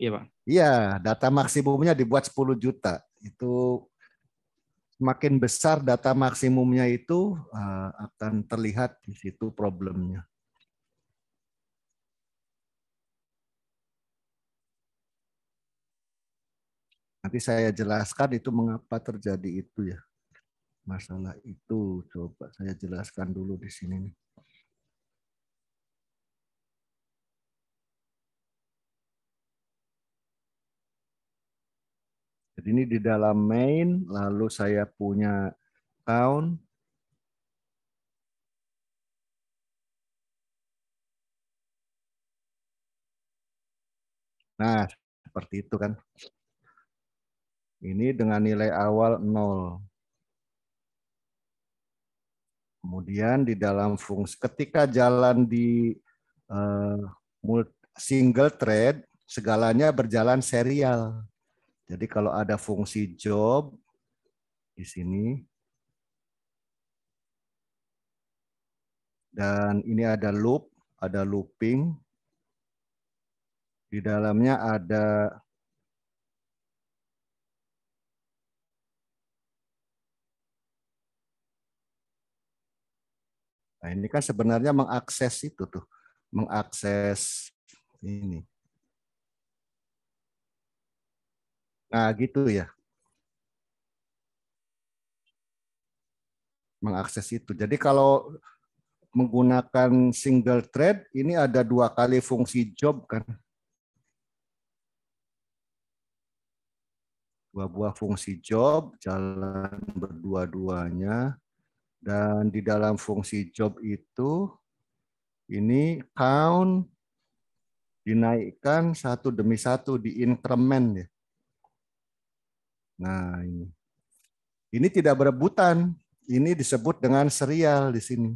Iya, Pak. Iya, data maksimumnya dibuat 10 juta. Itu semakin besar data maksimumnya itu eh, akan terlihat di situ problemnya. Nanti saya jelaskan itu mengapa terjadi itu ya. Masalah itu coba saya jelaskan dulu di sini nih. Ini di dalam main, lalu saya punya count. Nah, seperti itu kan. Ini dengan nilai awal 0. Kemudian di dalam fungsi ketika jalan di eh, single thread, segalanya berjalan serial. Jadi kalau ada fungsi job di sini dan ini ada loop, ada looping. Di dalamnya ada Nah, ini kan sebenarnya mengakses itu tuh, mengakses ini. Nah, gitu ya. Mengakses itu. Jadi kalau menggunakan single thread, ini ada dua kali fungsi job kan. Dua buah fungsi job, jalan berdua-duanya. Dan di dalam fungsi job itu, ini count dinaikkan satu demi satu, di increment ya Nah, ini. Ini tidak berebutan. Ini disebut dengan serial di sini.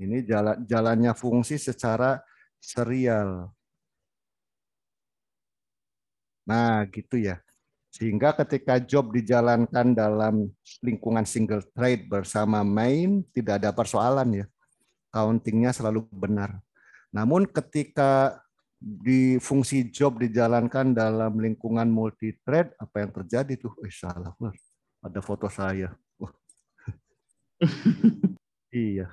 Ini jalan, jalannya fungsi secara serial. Nah, gitu ya. Sehingga ketika job dijalankan dalam lingkungan single trade bersama main, tidak ada persoalan ya. Countingnya selalu benar. Namun ketika di fungsi job dijalankan dalam lingkungan multi trade apa yang terjadi tuh eh salah ada foto saya iya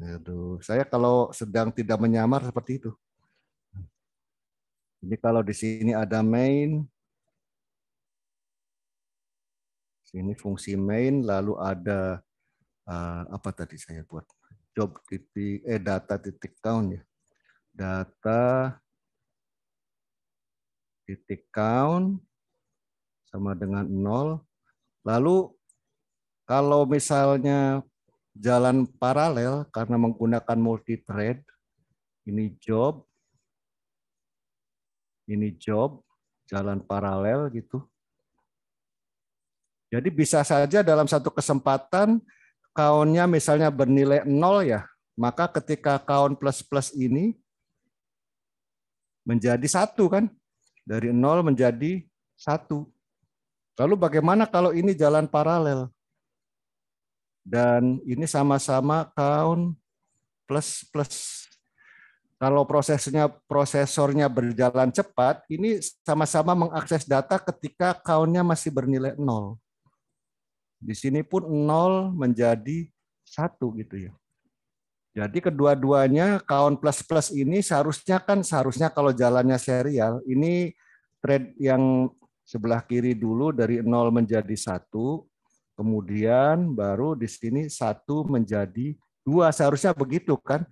aduh saya kalau sedang tidak menyamar seperti itu jadi kalau di sini ada main sini fungsi main lalu ada uh, apa tadi saya buat job titik eh data titik count ya data titik count sama dengan nol. Lalu kalau misalnya jalan paralel karena menggunakan multi thread, ini job, ini job, jalan paralel gitu. Jadi bisa saja dalam satu kesempatan count misalnya bernilai 0 ya, maka ketika count plus plus ini menjadi satu kan? Dari nol menjadi satu. Lalu bagaimana kalau ini jalan paralel? Dan ini sama-sama count plus plus. Kalau prosesnya prosesornya berjalan cepat, ini sama-sama mengakses data ketika countnya masih bernilai nol. Di sini pun nol menjadi satu gitu ya. Jadi kedua-duanya count plus plus ini seharusnya kan seharusnya kalau jalannya serial ini trade yang sebelah kiri dulu dari nol menjadi satu, kemudian baru di sini satu menjadi dua seharusnya begitu kan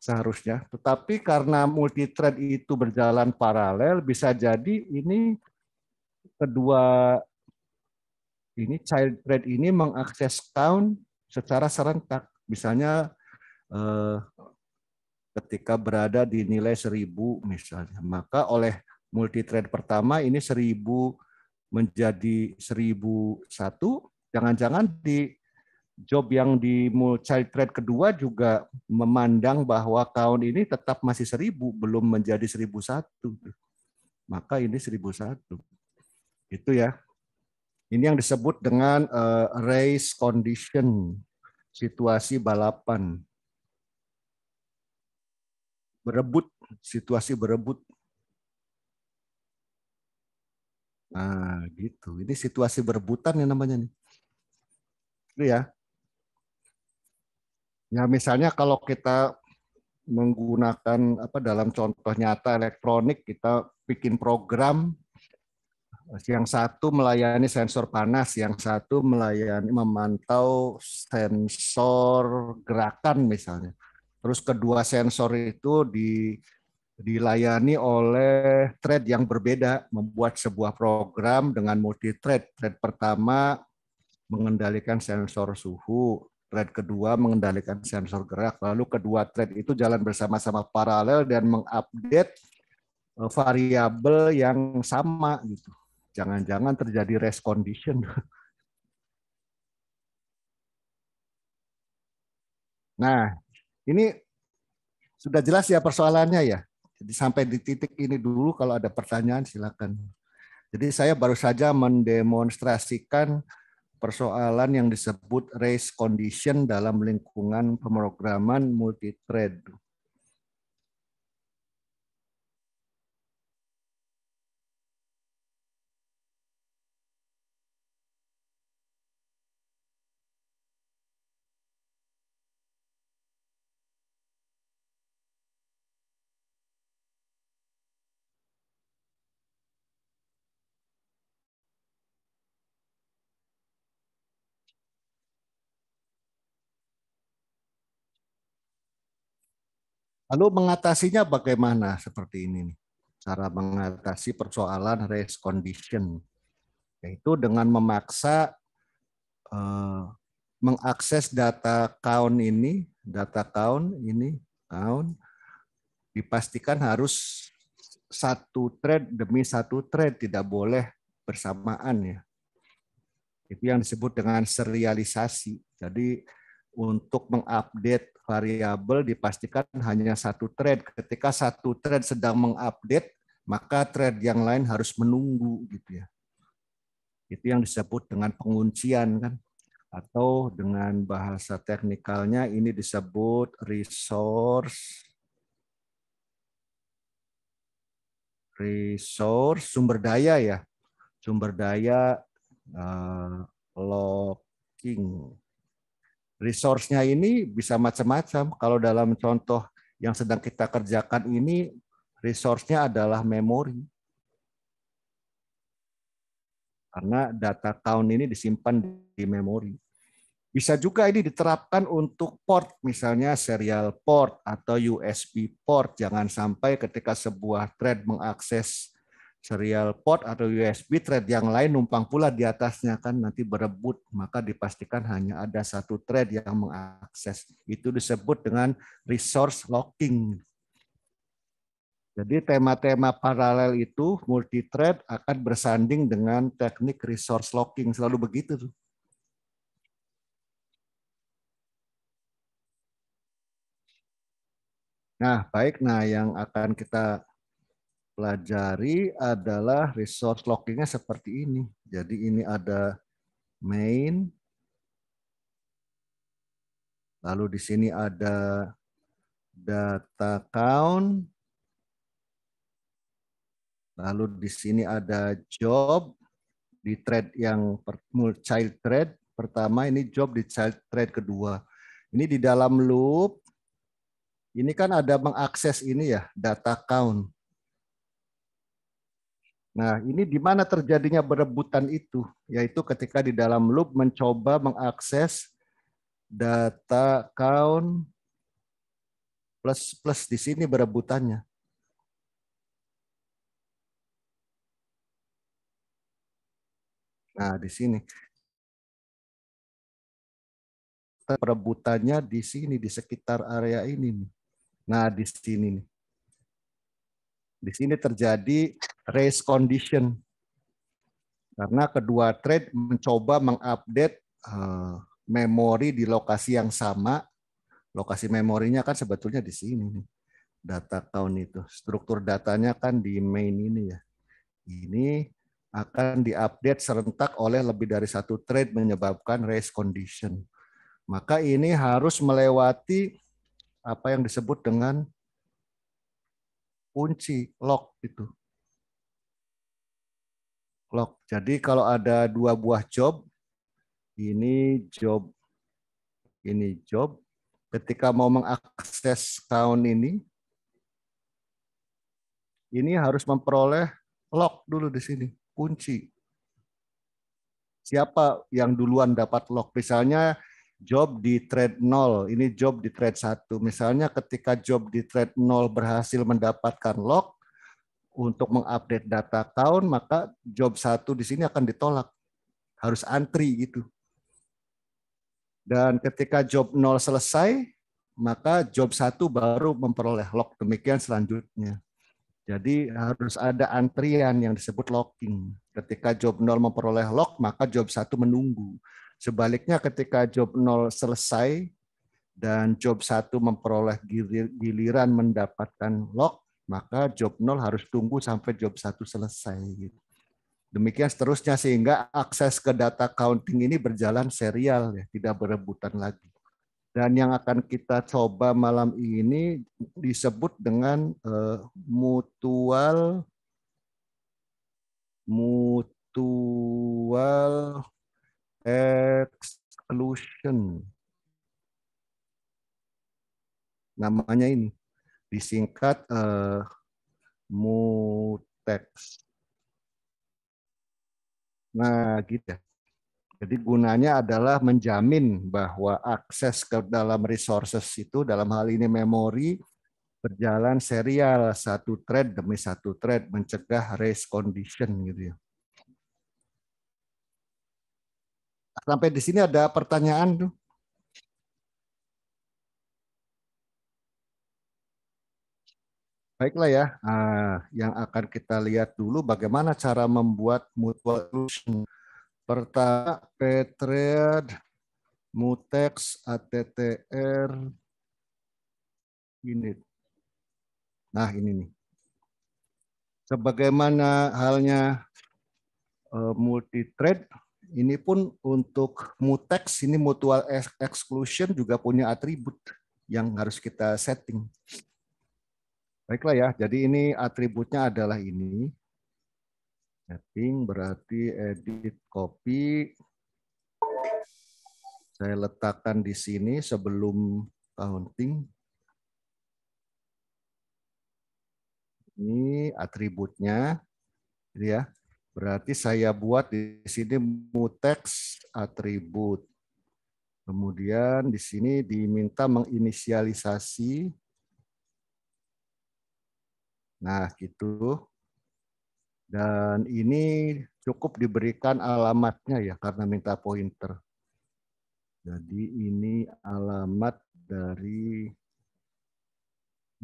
seharusnya. Tetapi karena multi trade itu berjalan paralel bisa jadi ini kedua ini child thread ini mengakses count secara serentak. Misalnya eh, ketika berada di nilai 1000 misalnya, maka oleh multi trend pertama ini 1000 menjadi 1001, jangan-jangan di job yang di multi trade kedua juga memandang bahwa tahun ini tetap masih 1000 belum menjadi 1001. Maka ini 1001. Itu ya. Ini yang disebut dengan eh, race condition, situasi balapan berebut, situasi berebut. Nah, gitu. Ini situasi berebutan yang namanya nih. Itu ya. Ya misalnya kalau kita menggunakan apa dalam contoh nyata elektronik kita bikin program yang satu melayani sensor panas, yang satu melayani memantau sensor gerakan misalnya. Terus kedua sensor itu di dilayani oleh thread yang berbeda, membuat sebuah program dengan multi-thread. Thread pertama mengendalikan sensor suhu, thread kedua mengendalikan sensor gerak, lalu kedua thread itu jalan bersama-sama paralel dan mengupdate eh, variabel yang sama gitu. Jangan-jangan terjadi rest condition. Nah, ini sudah jelas ya persoalannya ya. Jadi sampai di titik ini dulu kalau ada pertanyaan silakan. Jadi saya baru saja mendemonstrasikan persoalan yang disebut race condition dalam lingkungan pemrograman multi-thread. Lalu mengatasinya bagaimana seperti ini nih? Cara mengatasi persoalan race condition yaitu dengan memaksa eh, mengakses data count ini, data count ini, count dipastikan harus satu thread demi satu thread tidak boleh bersamaan ya. Itu yang disebut dengan serialisasi. Jadi untuk mengupdate variabel dipastikan hanya satu thread. Ketika satu thread sedang mengupdate, maka thread yang lain harus menunggu gitu ya. Itu yang disebut dengan penguncian kan atau dengan bahasa teknikalnya ini disebut resource resource sumber daya ya. Sumber daya uh, locking resource-nya ini bisa macam-macam. Kalau dalam contoh yang sedang kita kerjakan ini, resource-nya adalah memori. Karena data count ini disimpan di memori. Bisa juga ini diterapkan untuk port, misalnya serial port atau USB port. Jangan sampai ketika sebuah thread mengakses serial port atau USB thread yang lain numpang pula di atasnya kan nanti berebut maka dipastikan hanya ada satu thread yang mengakses itu disebut dengan resource locking jadi tema-tema paralel itu multi thread akan bersanding dengan teknik resource locking selalu begitu tuh. Nah, baik. Nah, yang akan kita pelajari adalah resource lockingnya seperti ini. Jadi ini ada main, lalu di sini ada data count, lalu di sini ada job di thread yang child thread pertama, ini job di child thread kedua. Ini di dalam loop, ini kan ada mengakses ini ya, data count Nah, ini di mana terjadinya berebutan itu, yaitu ketika di dalam loop mencoba mengakses data count plus plus di sini berebutannya. Nah, di sini perebutannya di sini di sekitar area ini. Nah, di sini Di sini terjadi race condition. Karena kedua trade mencoba mengupdate uh, memori di lokasi yang sama. Lokasi memorinya kan sebetulnya di sini nih. Data count itu. Struktur datanya kan di main ini ya. Ini akan diupdate serentak oleh lebih dari satu trade menyebabkan race condition. Maka ini harus melewati apa yang disebut dengan kunci lock itu clock. Jadi kalau ada dua buah job, ini job, ini job. Ketika mau mengakses count ini, ini harus memperoleh lock dulu di sini, kunci. Siapa yang duluan dapat lock? Misalnya job di thread 0, ini job di thread 1. Misalnya ketika job di thread 0 berhasil mendapatkan lock, untuk mengupdate data tahun maka job satu di sini akan ditolak harus antri gitu dan ketika job 0 selesai maka job satu baru memperoleh lock demikian selanjutnya jadi harus ada antrian yang disebut locking ketika job 0 memperoleh lock maka job satu menunggu sebaliknya ketika job 0 selesai dan job satu memperoleh giliran mendapatkan lock maka job 0 harus tunggu sampai job 1 selesai. Gitu. Demikian seterusnya sehingga akses ke data counting ini berjalan serial ya, tidak berebutan lagi. Dan yang akan kita coba malam ini disebut dengan uh, mutual mutual exclusion. Namanya ini disingkat uh, mutex. Nah, gitu ya. Jadi gunanya adalah menjamin bahwa akses ke dalam resources itu dalam hal ini memori berjalan serial satu thread demi satu thread mencegah race condition gitu ya. Sampai di sini ada pertanyaan tuh. Baiklah ya, nah, yang akan kita lihat dulu bagaimana cara membuat mutual illusion. Pertama, petread mutex, attr, ini. Nah ini nih. Sebagaimana halnya eh, multi-trade, ini pun untuk mutex, ini mutual exclusion juga punya atribut yang harus kita setting. Baiklah ya, jadi ini atributnya adalah ini. Setting berarti edit copy. Saya letakkan di sini sebelum counting. Ini atributnya. Jadi gitu ya, berarti saya buat di sini mutex atribut. Kemudian di sini diminta menginisialisasi Nah, gitu. Dan ini cukup diberikan alamatnya ya karena minta pointer. Jadi ini alamat dari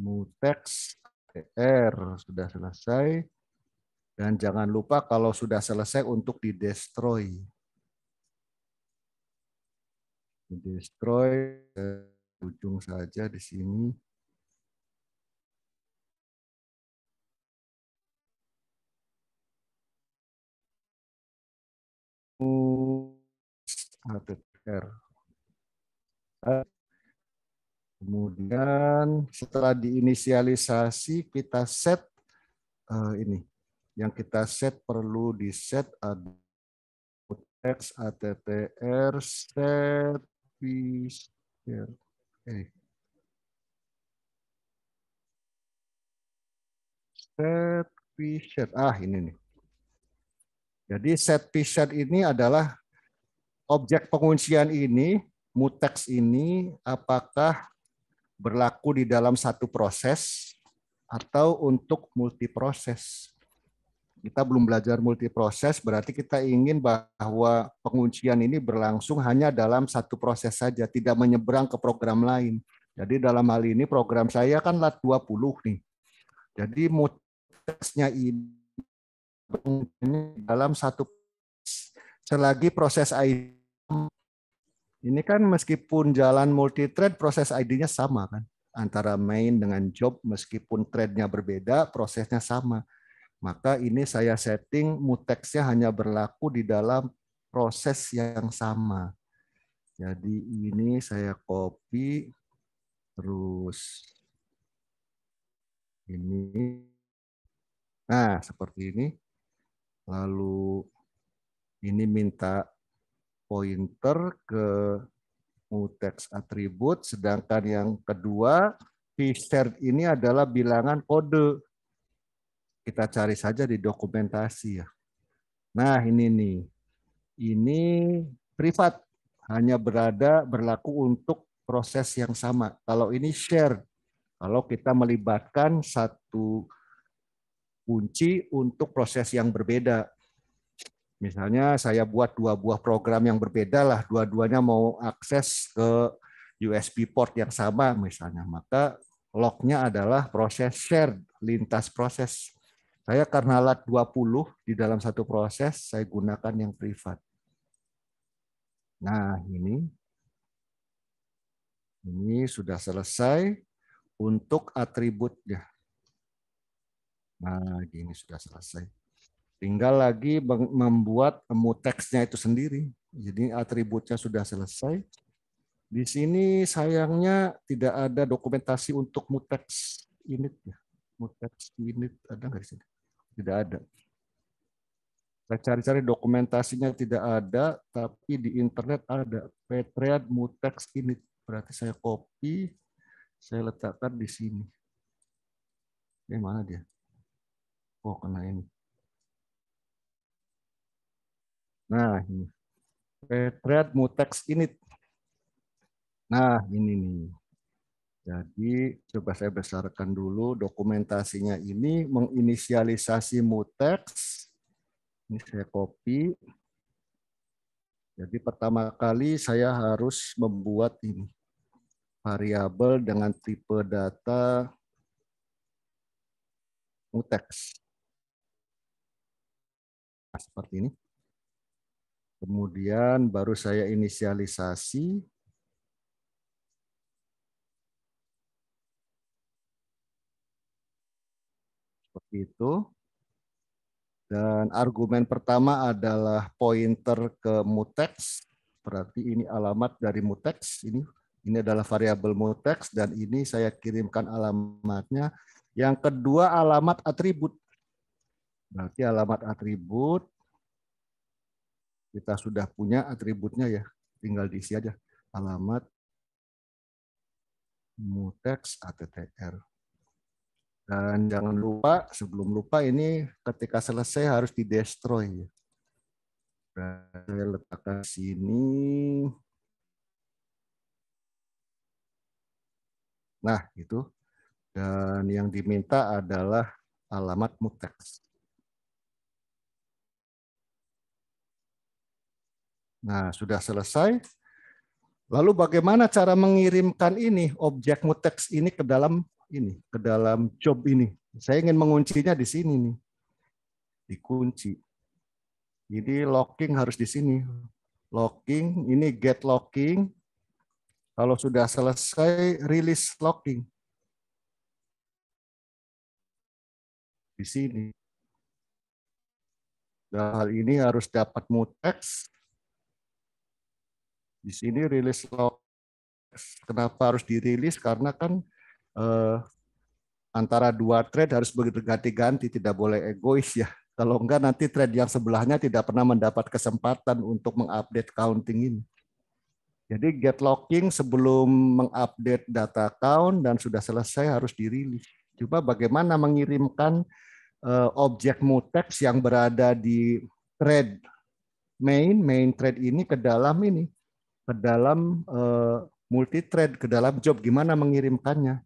mutex TR sudah selesai. Dan jangan lupa kalau sudah selesai untuk di destroy di destroy eh, ujung saja di sini. ATR. Eh, kemudian setelah diinisialisasi kita set uh, ini. Yang kita set perlu di set x attr set pcr. Eh. Set pcr. Ah ini nih. Jadi set piece set ini adalah objek penguncian ini, mutex ini apakah berlaku di dalam satu proses atau untuk multiproses. Kita belum belajar multiproses, berarti kita ingin bahwa penguncian ini berlangsung hanya dalam satu proses saja, tidak menyeberang ke program lain. Jadi dalam hal ini program saya kan LAT 20 nih. Jadi mutexnya ini dalam satu selagi proses ID ini kan meskipun jalan multi thread proses ID-nya sama kan antara main dengan job meskipun threadnya berbeda prosesnya sama maka ini saya setting mutexnya hanya berlaku di dalam proses yang sama jadi ini saya copy terus ini nah seperti ini Lalu ini minta pointer ke mutex atribut, sedangkan yang kedua P-shared ini adalah bilangan kode. Kita cari saja di dokumentasi ya. Nah ini nih, ini privat hanya berada berlaku untuk proses yang sama. Kalau ini share, kalau kita melibatkan satu kunci untuk proses yang berbeda. Misalnya saya buat dua buah program yang berbeda lah, dua-duanya mau akses ke USB port yang sama misalnya, maka lognya adalah proses shared lintas proses. Saya karena alat 20 di dalam satu proses, saya gunakan yang privat. Nah, ini ini sudah selesai untuk atributnya. Nah, gini sudah selesai. Tinggal lagi membuat emu itu sendiri. Jadi atributnya sudah selesai. Di sini sayangnya tidak ada dokumentasi untuk mutex init ya. Mutex init ada nggak di sini? Tidak ada. Saya cari-cari dokumentasinya tidak ada, tapi di internet ada petread Mutex init. Berarti saya copy, saya letakkan di sini. Ini mana dia? oh kena ini nah ini Petret mutex init nah ini nih jadi coba saya besarkan dulu dokumentasinya ini menginisialisasi mutex. Ini saya copy. Jadi pertama kali saya harus membuat ini variabel dengan tipe data mutex seperti ini. Kemudian baru saya inisialisasi seperti itu. Dan argumen pertama adalah pointer ke mutex. Berarti ini alamat dari mutex. Ini ini adalah variabel mutex dan ini saya kirimkan alamatnya. Yang kedua alamat atribut Berarti alamat atribut kita sudah punya atributnya ya, tinggal diisi aja alamat mutex attr. Dan jangan lupa sebelum lupa ini ketika selesai harus di destroy ya. Saya letakkan sini. Nah, itu. Dan yang diminta adalah alamat mutex. Nah, sudah selesai. Lalu bagaimana cara mengirimkan ini objek mutex ini ke dalam ini, ke dalam job ini? Saya ingin menguncinya di sini nih. Dikunci. Jadi locking harus di sini. Locking, ini get locking. Kalau sudah selesai, release locking. Di sini. hal ini harus dapat mutex di sini rilis kenapa harus dirilis karena kan eh, antara dua trade harus begitu ganti tidak boleh egois ya. Kalau enggak nanti trade yang sebelahnya tidak pernah mendapat kesempatan untuk mengupdate counting ini. Jadi get locking sebelum mengupdate data count dan sudah selesai harus dirilis. Coba bagaimana mengirimkan eh, objek mutex yang berada di trade main main trade ini ke dalam ini ke dalam uh, eh, multi thread, ke dalam job, gimana mengirimkannya.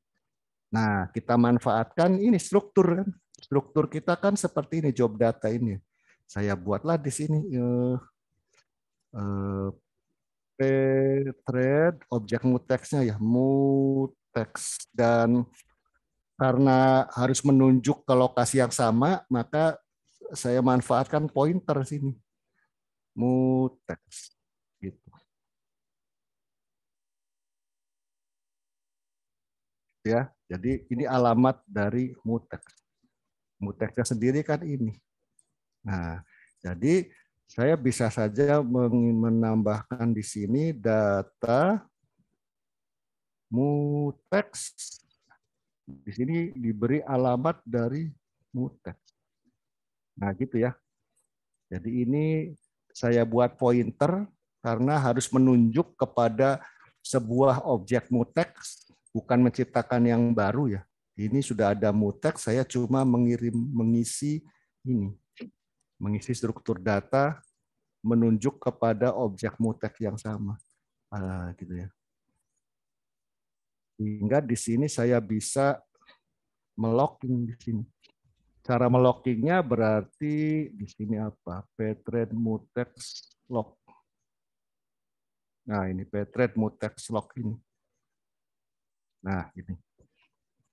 Nah, kita manfaatkan ini struktur kan. Struktur kita kan seperti ini job data ini. Saya buatlah di sini uh, eh, uh, eh, thread objek muteksnya ya mutex dan karena harus menunjuk ke lokasi yang sama maka saya manfaatkan pointer sini mutex ya. Jadi ini alamat dari mutek. Muteknya sendiri kan ini. Nah, jadi saya bisa saja menambahkan di sini data mutex Di sini diberi alamat dari mutex Nah, gitu ya. Jadi ini saya buat pointer karena harus menunjuk kepada sebuah objek mutex bukan menciptakan yang baru ya. Ini sudah ada mutex. saya cuma mengirim mengisi ini. Mengisi struktur data menunjuk kepada objek mutex yang sama. Ah, gitu ya. Sehingga di sini saya bisa melocking di sini. Cara melockingnya berarti di sini apa? Ptrade mutex lock. Nah, ini ptrade mutex lock ini. Nah, ini.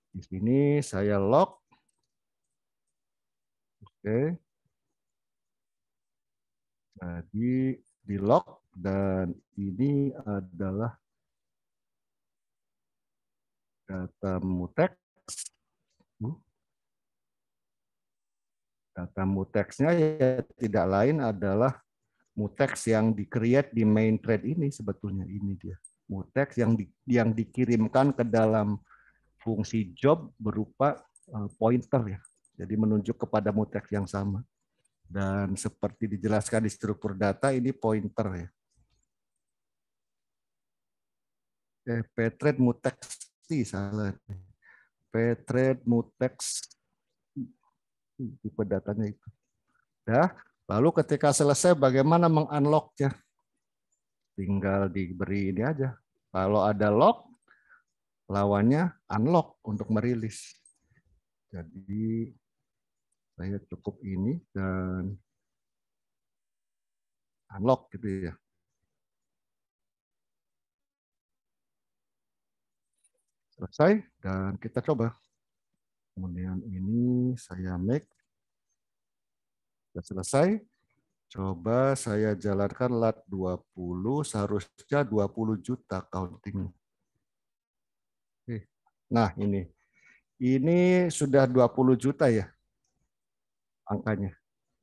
Di sini saya lock Oke. Jadi di, lock dan ini adalah data mutex. Data mutexnya ya tidak lain adalah mutex yang di-create di main thread ini sebetulnya ini dia mutex yang di, yang dikirimkan ke dalam fungsi job berupa eh, pointer ya. Jadi menunjuk kepada mutex yang sama. Dan seperti dijelaskan di struktur data ini pointer ya. Eh, Petret mutex T salah. Petret mutex tipe datanya itu. Ya, lalu ketika selesai bagaimana mengunlocknya? tinggal diberi ini aja. Kalau ada lock, lawannya unlock untuk merilis. Jadi saya cukup ini dan unlock gitu ya. Selesai dan kita coba. Kemudian ini saya make. Sudah selesai. Coba saya jalankan lat 20, seharusnya 20 juta counting. Hmm. Nah ini, ini sudah 20 juta ya angkanya.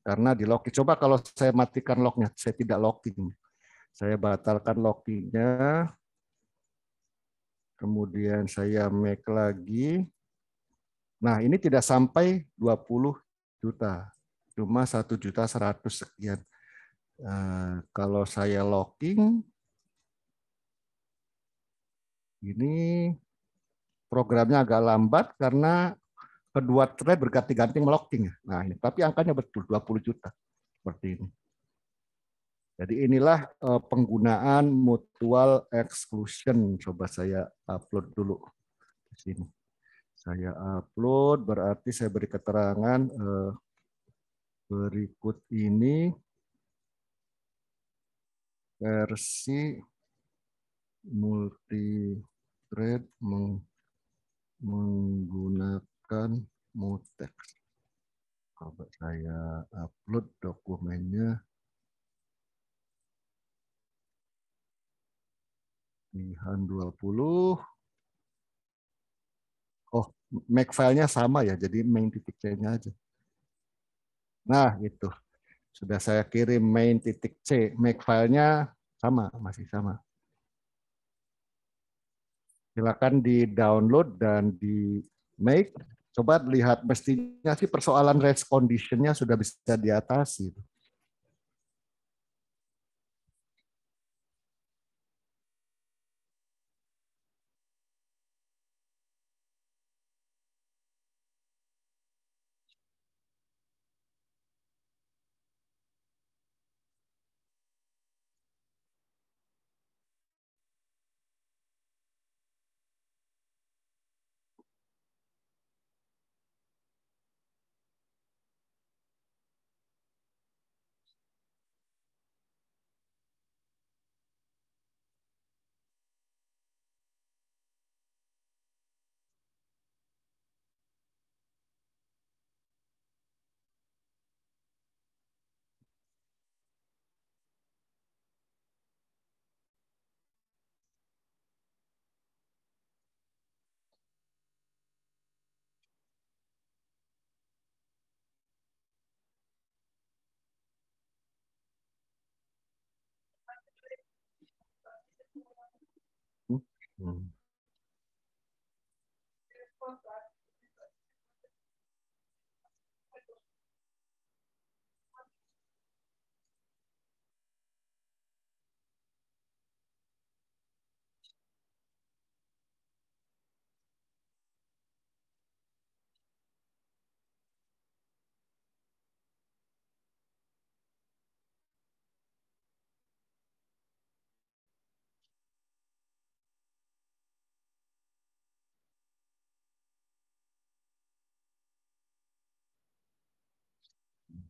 Karena di locking. Coba kalau saya matikan locknya, saya tidak locking. Saya batalkan lockingnya. Kemudian saya make lagi. Nah ini tidak sampai 20 juta cuma satu juta seratus sekian. Eh, kalau saya locking, ini programnya agak lambat karena kedua thread berganti-ganti melocking. Nah, ini tapi angkanya betul 20 juta seperti ini. Jadi inilah eh, penggunaan mutual exclusion. Coba saya upload dulu di sini. Saya upload berarti saya beri keterangan eh, berikut ini versi multi thread menggunakan mutex. Kalau saya upload dokumennya di 20. Oh, make filenya sama ya, jadi main titik c aja. Nah, itu. Sudah saya kirim main titik C. Make filenya sama, masih sama. Silakan di-download dan di-make. Coba lihat, mestinya sih persoalan rest conditionnya sudah bisa diatasi. Gitu. Mm.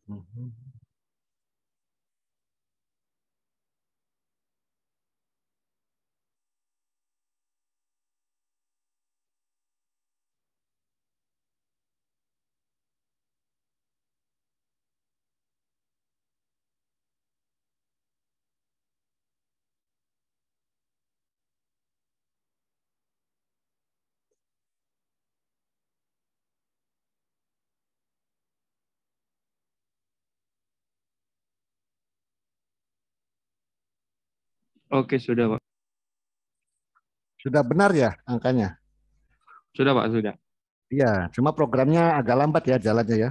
嗯哼。Oke, sudah, Pak. Sudah benar ya angkanya? Sudah, Pak, sudah. Iya, cuma programnya agak lambat ya jalannya ya.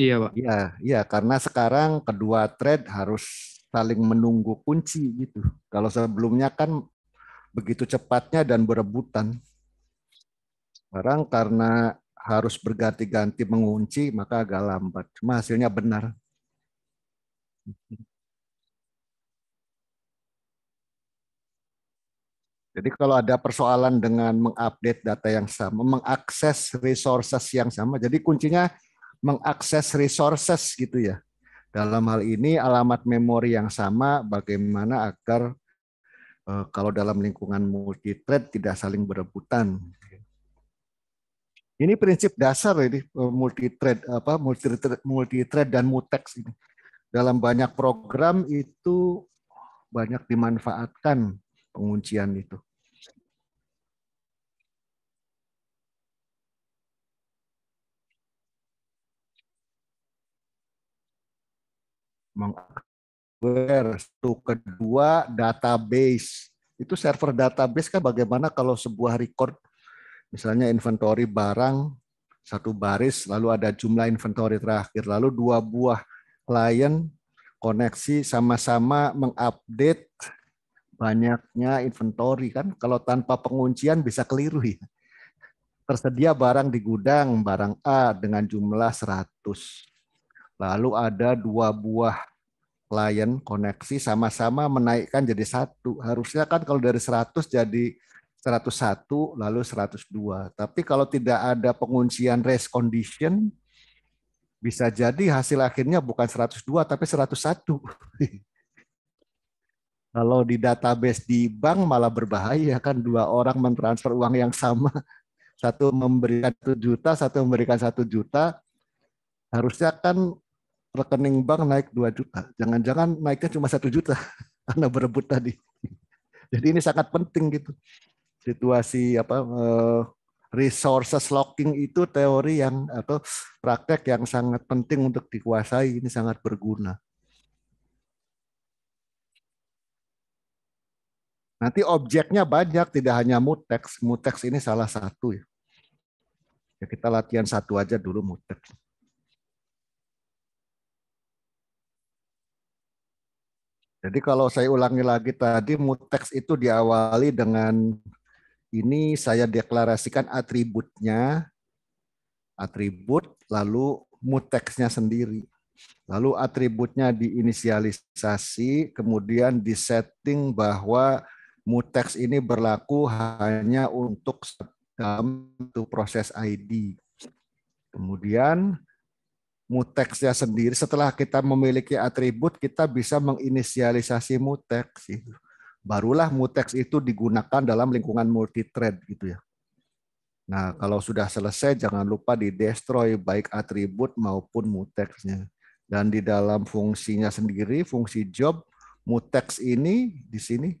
Iya, Pak. Iya, iya karena sekarang kedua trade harus saling menunggu kunci gitu. Kalau sebelumnya kan begitu cepatnya dan berebutan. Sekarang karena harus berganti-ganti mengunci maka agak lambat. Cuma hasilnya benar. Jadi kalau ada persoalan dengan mengupdate data yang sama, mengakses resources yang sama, jadi kuncinya mengakses resources gitu ya. Dalam hal ini alamat memori yang sama bagaimana agar eh, kalau dalam lingkungan multi thread tidak saling berebutan. Ini prinsip dasar ini eh, multi thread apa multi -thread, multi thread dan mutex ini. Dalam banyak program itu banyak dimanfaatkan penguncian itu. mengakses satu kedua database itu server database kan bagaimana kalau sebuah record misalnya inventory barang satu baris lalu ada jumlah inventory terakhir lalu dua buah klien koneksi sama-sama mengupdate banyaknya inventory kan kalau tanpa penguncian bisa keliru ya. Tersedia barang di gudang barang A dengan jumlah 100. Lalu ada dua buah klien koneksi sama-sama menaikkan jadi satu. Harusnya kan kalau dari 100 jadi 101 lalu 102. Tapi kalau tidak ada penguncian race condition bisa jadi hasil akhirnya bukan 102 tapi 101. Kalau di database di bank malah berbahaya kan dua orang mentransfer uang yang sama. Satu memberikan 1 juta, satu memberikan satu juta. Harusnya kan rekening bank naik 2 juta. Jangan-jangan naiknya cuma satu juta karena berebut tadi. Jadi ini sangat penting gitu. Situasi apa eh, resources locking itu teori yang atau praktek yang sangat penting untuk dikuasai ini sangat berguna. Nanti objeknya banyak, tidak hanya mutex. Mutex ini salah satu ya. ya kita latihan satu aja dulu mutex. Jadi kalau saya ulangi lagi tadi, mutex itu diawali dengan ini saya deklarasikan atributnya, atribut, lalu muteksnya sendiri. Lalu atributnya diinisialisasi, kemudian disetting bahwa Mutex ini berlaku hanya untuk dalam satu proses ID. Kemudian mutexnya sendiri setelah kita memiliki atribut kita bisa menginisialisasi mutex itu. Barulah mutex itu digunakan dalam lingkungan multithread gitu ya. Nah, kalau sudah selesai jangan lupa di destroy baik atribut maupun mutexnya. Dan di dalam fungsinya sendiri, fungsi job mutex ini di sini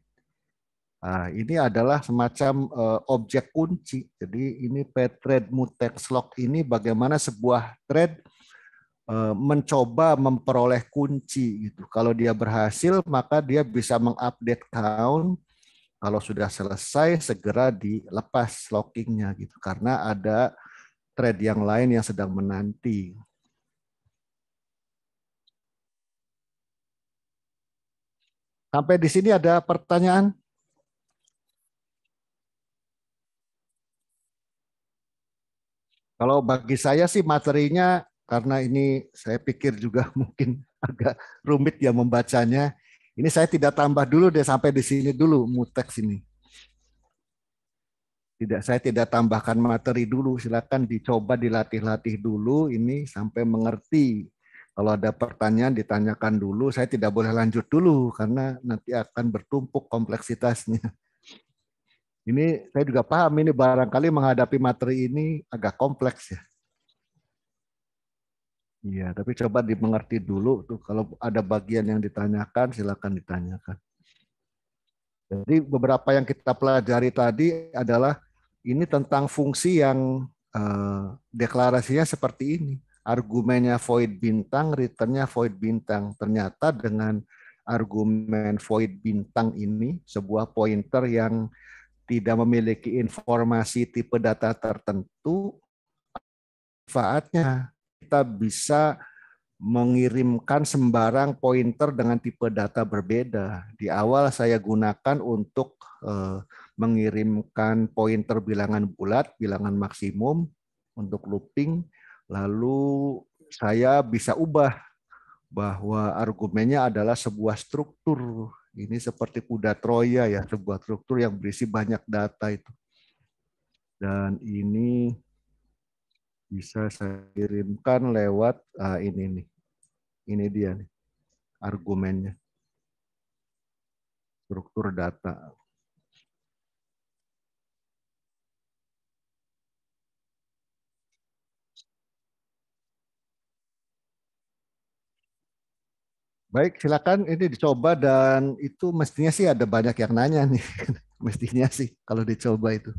Nah, ini adalah semacam uh, objek kunci. Jadi ini thread mutex lock ini bagaimana sebuah thread eh, mencoba memperoleh kunci gitu. Kalau dia berhasil maka dia bisa mengupdate count. Kalau sudah selesai segera dilepas lockingnya gitu karena ada thread yang lain yang sedang menanti. Sampai di sini ada pertanyaan? Kalau bagi saya sih materinya karena ini saya pikir juga mungkin agak rumit ya membacanya. Ini saya tidak tambah dulu deh sampai di sini dulu mutek sini. Tidak saya tidak tambahkan materi dulu, silakan dicoba dilatih-latih dulu ini sampai mengerti. Kalau ada pertanyaan ditanyakan dulu, saya tidak boleh lanjut dulu karena nanti akan bertumpuk kompleksitasnya. Ini saya juga paham ini barangkali menghadapi materi ini agak kompleks ya. Iya, tapi coba dimengerti dulu tuh kalau ada bagian yang ditanyakan silakan ditanyakan. Jadi beberapa yang kita pelajari tadi adalah ini tentang fungsi yang eh, deklarasinya seperti ini. Argumennya void bintang, returnnya void bintang. Ternyata dengan argumen void bintang ini sebuah pointer yang tidak memiliki informasi tipe data tertentu, manfaatnya kita bisa mengirimkan sembarang pointer dengan tipe data berbeda. Di awal saya gunakan untuk eh, mengirimkan pointer bilangan bulat, bilangan maksimum untuk looping, lalu saya bisa ubah bahwa argumennya adalah sebuah struktur ini seperti kuda Troya ya, sebuah struktur yang berisi banyak data itu. Dan ini bisa saya kirimkan lewat uh, ini nih. Ini dia nih argumennya. Struktur data. Baik, silakan ini dicoba dan itu mestinya sih ada banyak yang nanya nih. mestinya sih kalau dicoba itu.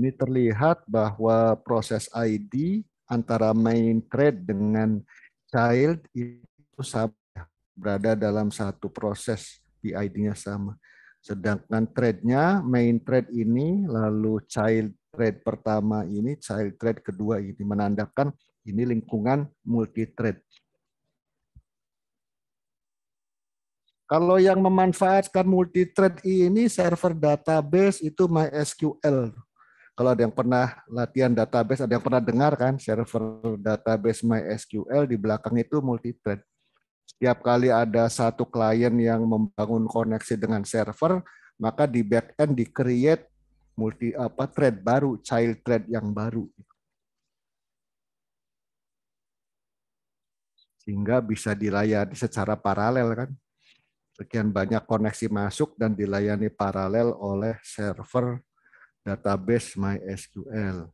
Ini terlihat bahwa proses ID antara main thread dengan child itu sama, berada dalam satu proses ID-nya sama. Sedangkan thread-nya, main thread ini, lalu child thread pertama ini, child thread kedua ini, menandakan ini lingkungan multi-thread. Kalau yang memanfaatkan multi-thread ini, server database itu MySQL kalau ada yang pernah latihan database, ada yang pernah dengar kan, server database MySQL di belakang itu multithread. Setiap kali ada satu klien yang membangun koneksi dengan server, maka di back end di create multi apa thread baru, child thread yang baru. Sehingga bisa dilayani secara paralel kan. Sekian banyak koneksi masuk dan dilayani paralel oleh server database MySQL.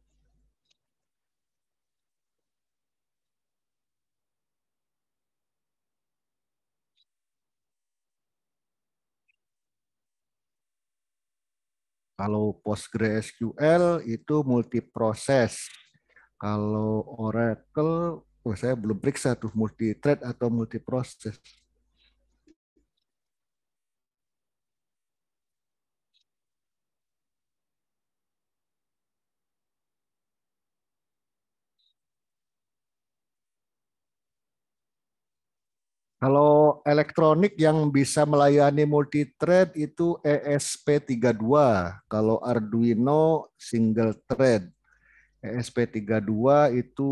Kalau PostgreSQL itu multiproses. Kalau Oracle, oh saya belum periksa tuh multi-thread atau multiproses. proses Kalau elektronik yang bisa melayani multi thread itu ESP32. Kalau Arduino single thread. ESP32 itu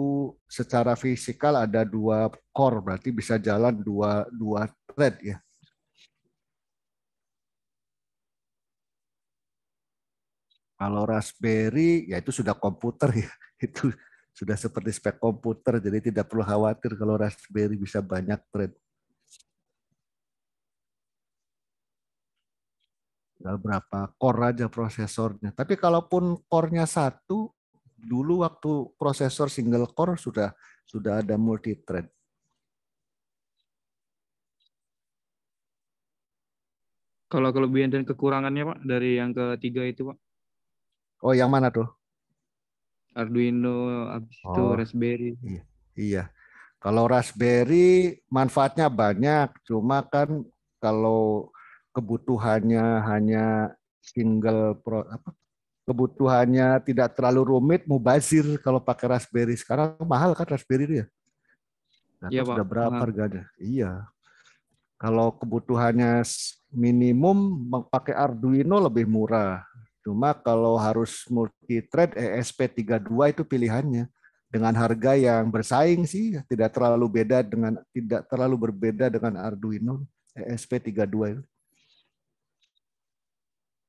secara fisikal ada dua core, berarti bisa jalan dua, dua thread ya. Kalau Raspberry ya itu sudah komputer ya, itu sudah seperti spek komputer, jadi tidak perlu khawatir kalau Raspberry bisa banyak thread. tinggal berapa core aja prosesornya. Tapi kalaupun core-nya satu, dulu waktu prosesor single core sudah sudah ada multi thread. Kalau kelebihan dan kekurangannya Pak dari yang ketiga itu Pak? Oh yang mana tuh? Arduino, habis oh, itu Raspberry. Iya. iya. Kalau Raspberry manfaatnya banyak, cuma kan kalau kebutuhannya hanya single pro, apa, kebutuhannya tidak terlalu rumit mubazir kalau pakai raspberry sekarang mahal kan raspberry dia ya, Pak. sudah berapa mahal. harganya iya kalau kebutuhannya minimum pakai Arduino lebih murah cuma kalau harus multi thread ESP32 itu pilihannya dengan harga yang bersaing sih tidak terlalu beda dengan tidak terlalu berbeda dengan Arduino ESP32 itu.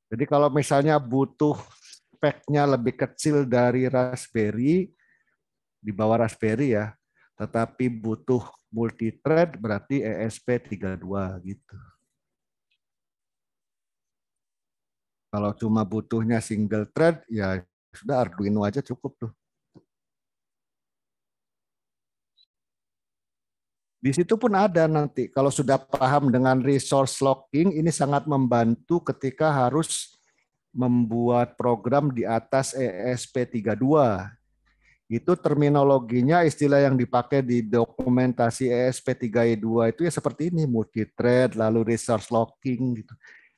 Jadi kalau misalnya butuh speknya lebih kecil dari Raspberry, di bawah Raspberry ya, tetapi butuh multithread berarti ESP32 gitu. Kalau cuma butuhnya single thread ya sudah Arduino aja cukup tuh. Di situ pun ada nanti kalau sudah paham dengan resource locking ini sangat membantu ketika harus membuat program di atas ESP32. Itu terminologinya istilah yang dipakai di dokumentasi ESP32 itu ya seperti ini multi thread lalu resource locking gitu.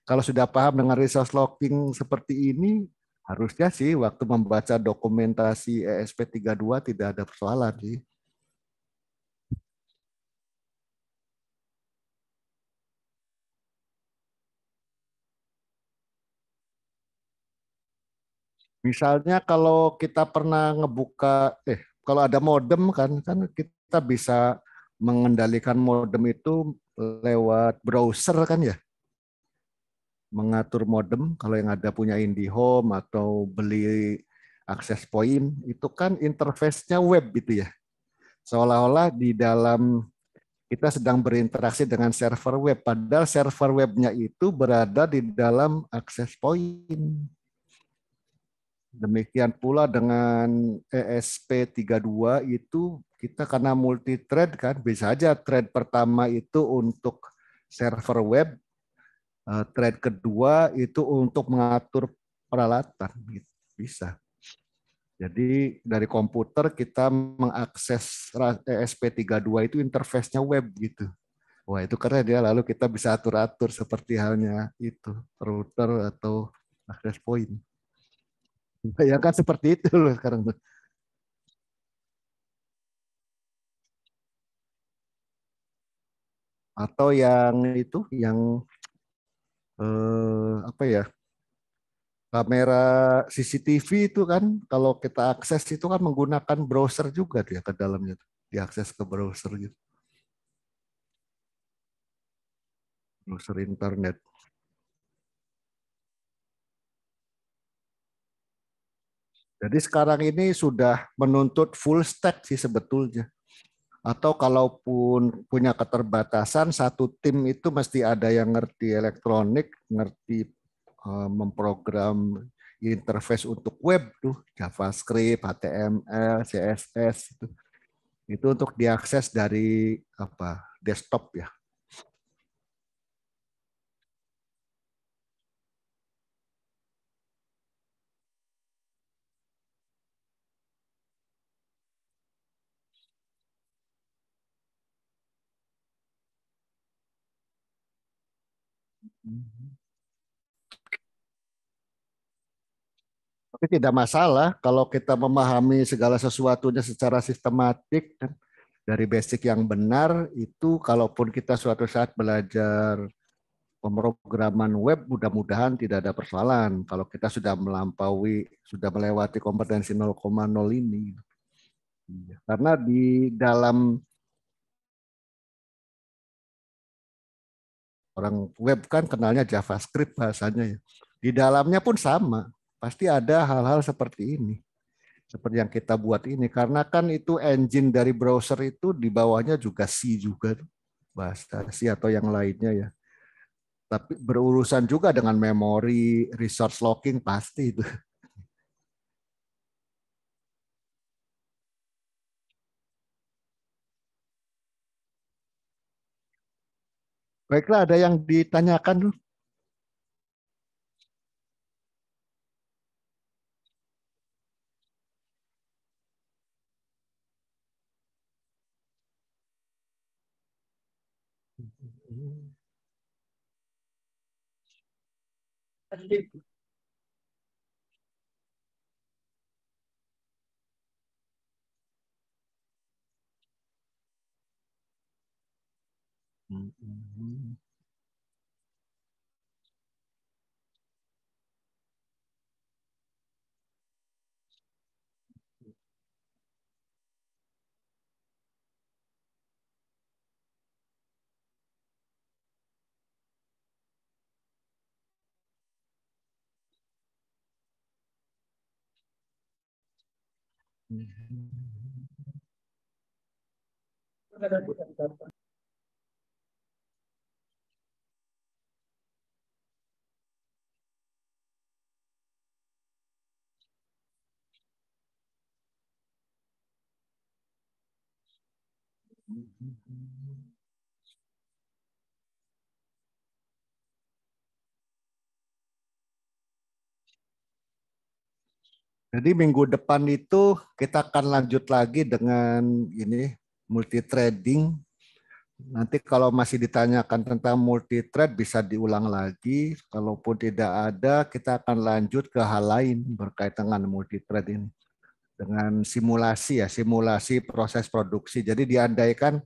Kalau sudah paham dengan resource locking seperti ini harusnya sih waktu membaca dokumentasi ESP32 tidak ada persoalan sih. Misalnya kalau kita pernah ngebuka, eh kalau ada modem kan, kan kita bisa mengendalikan modem itu lewat browser kan ya. Mengatur modem kalau yang ada punya IndiHome atau beli akses point itu kan interface-nya web gitu ya. Seolah-olah di dalam kita sedang berinteraksi dengan server web padahal server webnya itu berada di dalam akses point Demikian pula dengan ESP32 itu kita karena multi thread kan bisa aja thread pertama itu untuk server web, eh, thread kedua itu untuk mengatur peralatan gitu. bisa. Jadi dari komputer kita mengakses ESP32 itu interface-nya web gitu. Wah itu keren ya, lalu kita bisa atur-atur seperti halnya itu, router atau access point. Bayangkan seperti itu loh sekarang. tuh. Atau yang itu, yang eh, apa ya? Kamera CCTV itu kan, kalau kita akses itu kan menggunakan browser juga dia ke dalamnya, diakses ke browser gitu. Browser internet. Jadi sekarang ini sudah menuntut full stack sih sebetulnya. Atau kalaupun punya keterbatasan, satu tim itu mesti ada yang ngerti elektronik, ngerti eh, memprogram interface untuk web tuh JavaScript, HTML, CSS itu itu untuk diakses dari apa desktop ya Tapi tidak masalah kalau kita memahami segala sesuatunya secara sistematik kan dari basic yang benar itu kalaupun kita suatu saat belajar pemrograman web mudah-mudahan tidak ada persoalan kalau kita sudah melampaui sudah melewati kompetensi 0,0 ini iya, karena di dalam orang web kan kenalnya JavaScript bahasanya ya di dalamnya pun sama Pasti ada hal-hal seperti ini. Seperti yang kita buat ini. Karena kan itu engine dari browser itu di bawahnya juga C juga. Bahasa C atau yang lainnya ya. Tapi berurusan juga dengan memori, resource locking pasti itu. Baiklah, ada yang ditanyakan dulu. prefeitura. Uhum. Hum, hum. Mm-hmm. Jadi minggu depan itu kita akan lanjut lagi dengan ini multi trading. Nanti kalau masih ditanyakan tentang multi trade bisa diulang lagi. Kalaupun tidak ada, kita akan lanjut ke hal lain berkaitan dengan multi trade ini. Dengan simulasi ya, simulasi proses produksi. Jadi diandaikan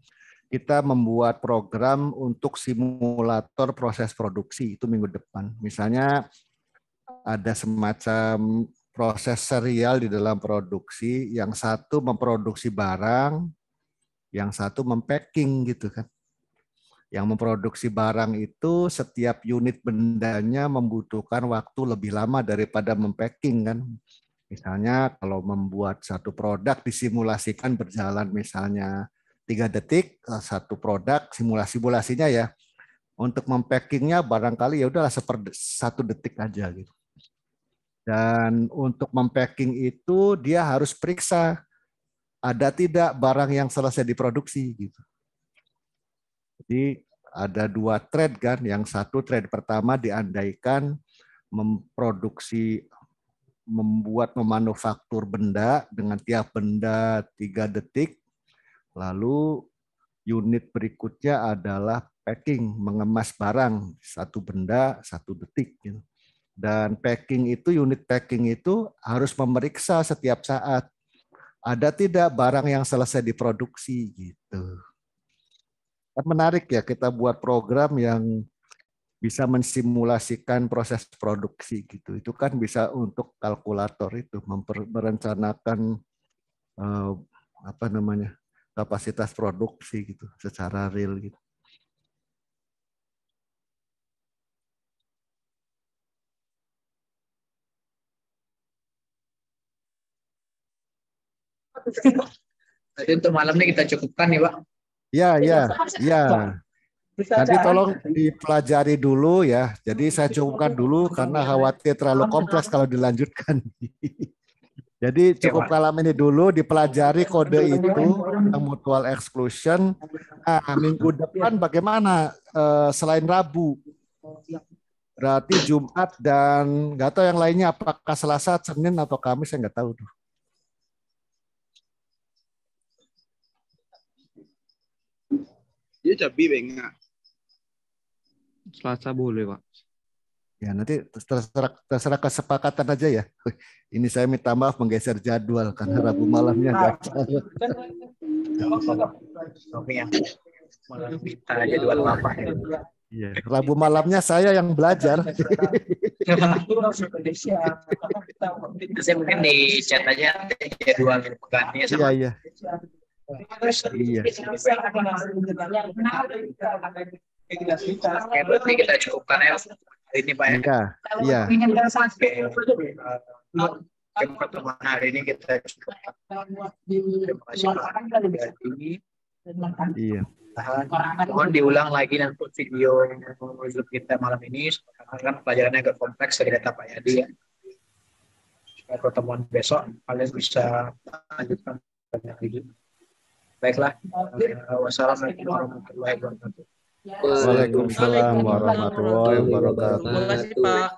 kita membuat program untuk simulator proses produksi itu minggu depan. Misalnya ada semacam proses serial di dalam produksi, yang satu memproduksi barang, yang satu mempacking gitu kan. Yang memproduksi barang itu setiap unit bendanya membutuhkan waktu lebih lama daripada mempacking kan. Misalnya kalau membuat satu produk disimulasikan berjalan misalnya tiga detik satu produk simulasi-simulasinya ya. Untuk mempackingnya barangkali ya udahlah satu detik aja gitu dan untuk mempacking itu dia harus periksa ada tidak barang yang selesai diproduksi gitu. Jadi ada dua trade kan, yang satu trade pertama diandaikan memproduksi membuat memanufaktur benda dengan tiap benda tiga detik. Lalu unit berikutnya adalah packing, mengemas barang satu benda satu detik. Gitu. Dan packing itu, unit packing itu harus memeriksa setiap saat. Ada tidak barang yang selesai diproduksi gitu. Kan menarik ya kita buat program yang bisa mensimulasikan proses produksi gitu. Itu kan bisa untuk kalkulator itu merencanakan eh, apa namanya kapasitas produksi gitu secara real gitu. Jadi untuk malam ini kita cukupkan nih, ya, Pak. Ya, ya, ya. Nanti tolong dipelajari dulu ya. Jadi saya cukupkan dulu karena khawatir terlalu kompleks kalau dilanjutkan. Jadi cukup malam ini dulu dipelajari kode itu mutual exclusion. Nah, minggu depan bagaimana eh, selain Rabu? Berarti Jumat dan nggak tahu yang lainnya apakah Selasa, Senin atau Kamis saya nggak tahu tuh. Dia Cabi Benga. Selasa boleh, Pak. Ya, nanti terserah, terserah kesepakatan aja ya. Ini saya minta maaf menggeser jadwal karena Rabu malamnya enggak acara. Malam jadwal apa ya. Rabu malamnya saya yang belajar. Saya mungkin di chat aja jadwal pekannya sama. Iya, iya. Iya. Berarti kita cukupkan ya ini Pak Eka. Ya. Iya. Pertemuan hari ini kita cukupkan. Terima Iya. Mohon diulang lagi nanti video YouTube kita malam ini karena pelajarannya agak kompleks dari ya, data Pak Yadi ya. Pertemuan besok kalian bisa lanjutkan banyak lagi. Baiklah. Wassalamualaikum warahmatullahi wabarakatuh. Waalaikumsalam warahmatullahi wabarakatuh. Terima kasih Pak.